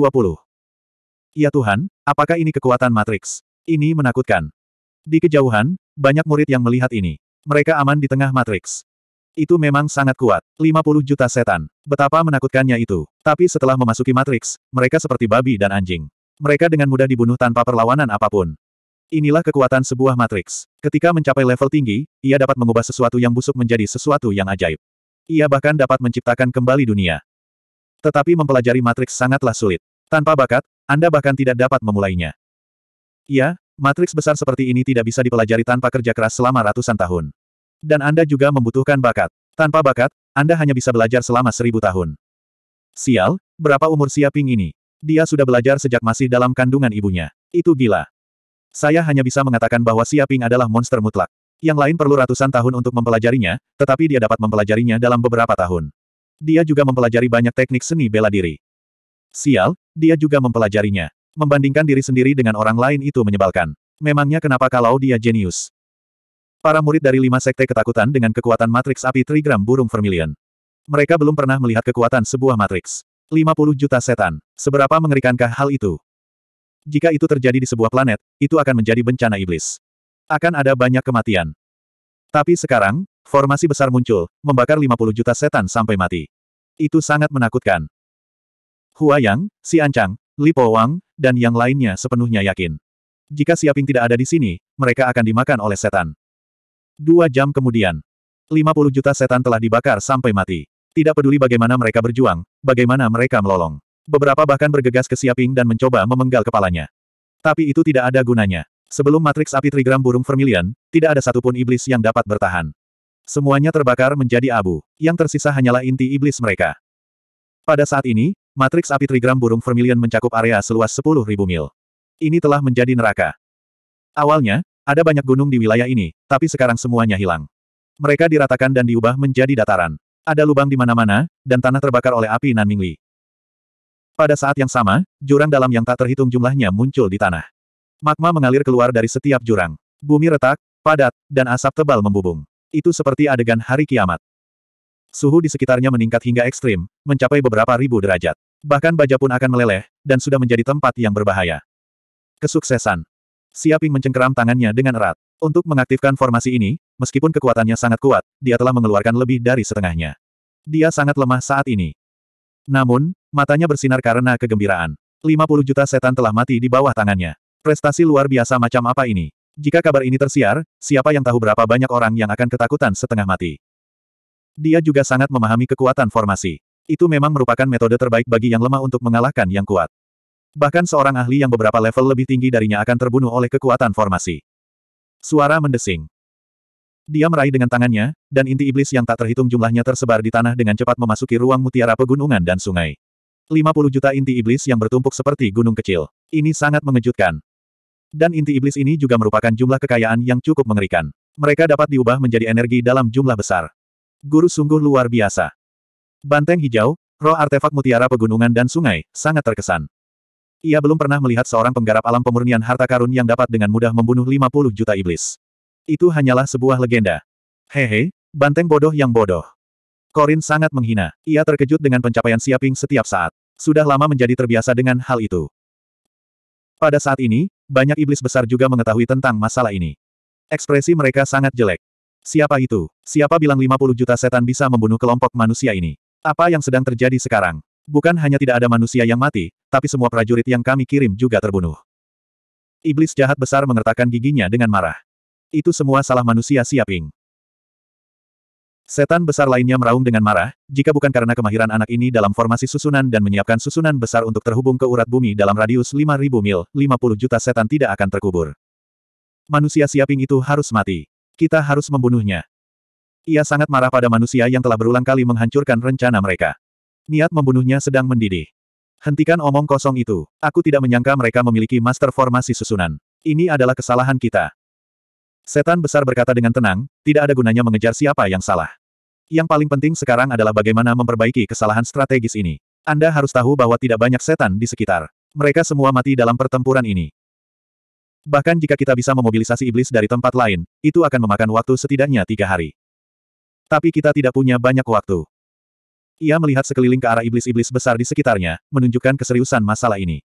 Ya Tuhan, apakah ini kekuatan Matrix? Ini menakutkan. Di kejauhan, banyak murid yang melihat ini. Mereka aman di tengah Matrix. Itu memang sangat kuat. 50 juta setan. Betapa menakutkannya itu. Tapi setelah memasuki Matrix, mereka seperti babi dan anjing. Mereka dengan mudah dibunuh tanpa perlawanan apapun. Inilah kekuatan sebuah Matrix. Ketika mencapai level tinggi, ia dapat mengubah sesuatu yang busuk menjadi sesuatu yang ajaib. Ia bahkan dapat menciptakan kembali dunia. Tetapi mempelajari Matrix sangatlah sulit. Tanpa bakat, Anda bahkan tidak dapat memulainya. Ya, Matrix besar seperti ini tidak bisa dipelajari tanpa kerja keras selama ratusan tahun. Dan Anda juga membutuhkan bakat. Tanpa bakat, Anda hanya bisa belajar selama seribu tahun. Sial, berapa umur Xia Ping ini? Dia sudah belajar sejak masih dalam kandungan ibunya. Itu gila. Saya hanya bisa mengatakan bahwa Xia Ping adalah monster mutlak. Yang lain perlu ratusan tahun untuk mempelajarinya, tetapi dia dapat mempelajarinya dalam beberapa tahun. Dia juga mempelajari banyak teknik seni bela diri. Sial, dia juga mempelajarinya. Membandingkan diri sendiri dengan orang lain itu menyebalkan. Memangnya kenapa kalau dia jenius? Para murid dari lima sekte ketakutan dengan kekuatan matriks api trigram burung vermilion. Mereka belum pernah melihat kekuatan sebuah matriks. 50 juta setan. Seberapa mengerikankah hal itu? Jika itu terjadi di sebuah planet, itu akan menjadi bencana iblis. Akan ada banyak kematian. Tapi sekarang, formasi besar muncul, membakar 50 juta setan sampai mati. Itu sangat menakutkan. Hua Yang, Si Ancang, Li Po Wang, dan yang lainnya sepenuhnya yakin. Jika Siaping tidak ada di sini, mereka akan dimakan oleh setan. Dua jam kemudian, 50 juta setan telah dibakar sampai mati. Tidak peduli bagaimana mereka berjuang, bagaimana mereka melolong. Beberapa bahkan bergegas ke Siaping dan mencoba memenggal kepalanya. Tapi itu tidak ada gunanya. Sebelum matriks api trigram burung vermilion, tidak ada satupun iblis yang dapat bertahan. Semuanya terbakar menjadi abu, yang tersisa hanyalah inti iblis mereka. Pada saat ini, matriks api trigram burung vermilion mencakup area seluas 10.000 mil. Ini telah menjadi neraka. Awalnya, ada banyak gunung di wilayah ini, tapi sekarang semuanya hilang. Mereka diratakan dan diubah menjadi dataran. Ada lubang di mana-mana, dan tanah terbakar oleh api Nanmingli. Pada saat yang sama, jurang dalam yang tak terhitung jumlahnya muncul di tanah. Magma mengalir keluar dari setiap jurang. Bumi retak, padat, dan asap tebal membubung. Itu seperti adegan hari kiamat. Suhu di sekitarnya meningkat hingga ekstrim, mencapai beberapa ribu derajat. Bahkan baja pun akan meleleh, dan sudah menjadi tempat yang berbahaya. Kesuksesan. Siaping mencengkeram tangannya dengan erat. Untuk mengaktifkan formasi ini, meskipun kekuatannya sangat kuat, dia telah mengeluarkan lebih dari setengahnya. Dia sangat lemah saat ini. Namun, matanya bersinar karena kegembiraan. 50 juta setan telah mati di bawah tangannya. Prestasi luar biasa macam apa ini? Jika kabar ini tersiar, siapa yang tahu berapa banyak orang yang akan ketakutan setengah mati. Dia juga sangat memahami kekuatan formasi. Itu memang merupakan metode terbaik bagi yang lemah untuk mengalahkan yang kuat. Bahkan seorang ahli yang beberapa level lebih tinggi darinya akan terbunuh oleh kekuatan formasi. Suara mendesing. Dia meraih dengan tangannya, dan inti iblis yang tak terhitung jumlahnya tersebar di tanah dengan cepat memasuki ruang mutiara pegunungan dan sungai. 50 juta inti iblis yang bertumpuk seperti gunung kecil. Ini sangat mengejutkan. Dan inti iblis ini juga merupakan jumlah kekayaan yang cukup mengerikan. Mereka dapat diubah menjadi energi dalam jumlah besar. Guru sungguh luar biasa. Banteng hijau, roh artefak mutiara pegunungan dan sungai, sangat terkesan. Ia belum pernah melihat seorang penggarap alam pemurnian harta karun yang dapat dengan mudah membunuh 50 juta iblis. Itu hanyalah sebuah legenda. Hehe, banteng bodoh yang bodoh. Korin sangat menghina. Ia terkejut dengan pencapaian Siaping setiap saat. Sudah lama menjadi terbiasa dengan hal itu. Pada saat ini, banyak iblis besar juga mengetahui tentang masalah ini. Ekspresi mereka sangat jelek. Siapa itu? Siapa bilang 50 juta setan bisa membunuh kelompok manusia ini? Apa yang sedang terjadi sekarang? Bukan hanya tidak ada manusia yang mati, tapi semua prajurit yang kami kirim juga terbunuh. Iblis jahat besar mengertakkan giginya dengan marah. Itu semua salah manusia siaping. Setan besar lainnya meraung dengan marah, jika bukan karena kemahiran anak ini dalam formasi susunan dan menyiapkan susunan besar untuk terhubung ke urat bumi dalam radius 5000 mil, 50 juta setan tidak akan terkubur. Manusia siaping itu harus mati. Kita harus membunuhnya. Ia sangat marah pada manusia yang telah berulang kali menghancurkan rencana mereka. Niat membunuhnya sedang mendidih. Hentikan omong kosong itu. Aku tidak menyangka mereka memiliki master formasi susunan. Ini adalah kesalahan kita. Setan besar berkata dengan tenang, tidak ada gunanya mengejar siapa yang salah. Yang paling penting sekarang adalah bagaimana memperbaiki kesalahan strategis ini. Anda harus tahu bahwa tidak banyak setan di sekitar. Mereka semua mati dalam pertempuran ini. Bahkan jika kita bisa memobilisasi iblis dari tempat lain, itu akan memakan waktu setidaknya tiga hari. Tapi kita tidak punya banyak waktu. Ia melihat sekeliling ke arah iblis-iblis besar di sekitarnya, menunjukkan keseriusan masalah ini.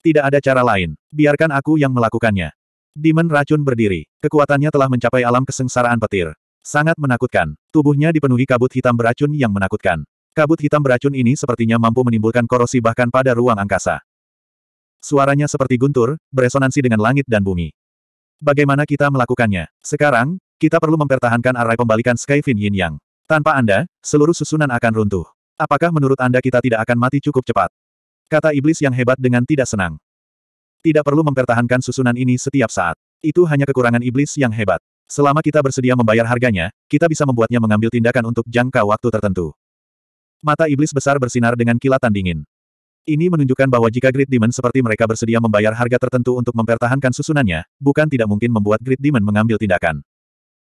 Tidak ada cara lain, biarkan aku yang melakukannya. Demon racun berdiri, kekuatannya telah mencapai alam kesengsaraan petir. Sangat menakutkan, tubuhnya dipenuhi kabut hitam beracun yang menakutkan. Kabut hitam beracun ini sepertinya mampu menimbulkan korosi bahkan pada ruang angkasa. Suaranya seperti guntur, beresonansi dengan langit dan bumi. Bagaimana kita melakukannya? Sekarang, kita perlu mempertahankan arai pembalikan Skyfin Yin Yang. Tanpa Anda, seluruh susunan akan runtuh. Apakah menurut Anda kita tidak akan mati cukup cepat? Kata iblis yang hebat dengan tidak senang. Tidak perlu mempertahankan susunan ini setiap saat. Itu hanya kekurangan iblis yang hebat. Selama kita bersedia membayar harganya, kita bisa membuatnya mengambil tindakan untuk jangka waktu tertentu. Mata iblis besar bersinar dengan kilatan dingin. Ini menunjukkan bahwa jika Great Demon seperti mereka bersedia membayar harga tertentu untuk mempertahankan susunannya, bukan tidak mungkin membuat Great Demon mengambil tindakan.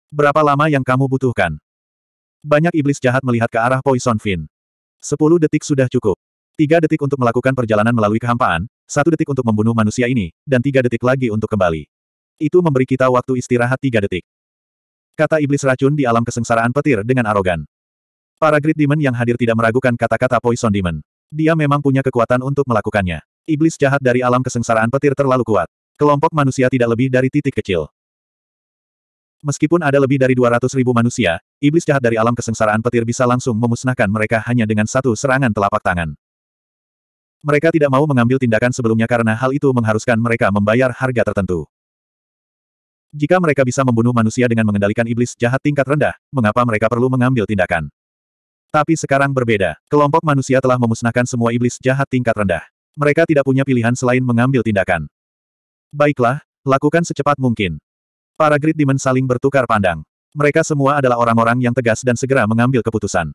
Berapa lama yang kamu butuhkan? Banyak iblis jahat melihat ke arah Poison Fin. Sepuluh detik sudah cukup. Tiga detik untuk melakukan perjalanan melalui kehampaan, satu detik untuk membunuh manusia ini, dan tiga detik lagi untuk kembali. Itu memberi kita waktu istirahat tiga detik. Kata iblis racun di alam kesengsaraan petir dengan arogan. Para Great Demon yang hadir tidak meragukan kata-kata Poison Demon. Dia memang punya kekuatan untuk melakukannya. Iblis jahat dari alam kesengsaraan petir terlalu kuat. Kelompok manusia tidak lebih dari titik kecil. Meskipun ada lebih dari 200 ribu manusia, iblis jahat dari alam kesengsaraan petir bisa langsung memusnahkan mereka hanya dengan satu serangan telapak tangan. Mereka tidak mau mengambil tindakan sebelumnya karena hal itu mengharuskan mereka membayar harga tertentu. Jika mereka bisa membunuh manusia dengan mengendalikan iblis jahat tingkat rendah, mengapa mereka perlu mengambil tindakan? Tapi sekarang berbeda, kelompok manusia telah memusnahkan semua iblis jahat tingkat rendah. Mereka tidak punya pilihan selain mengambil tindakan. Baiklah, lakukan secepat mungkin. Para Great Demon saling bertukar pandang. Mereka semua adalah orang-orang yang tegas dan segera mengambil keputusan.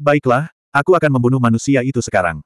Baiklah, aku akan membunuh manusia itu sekarang.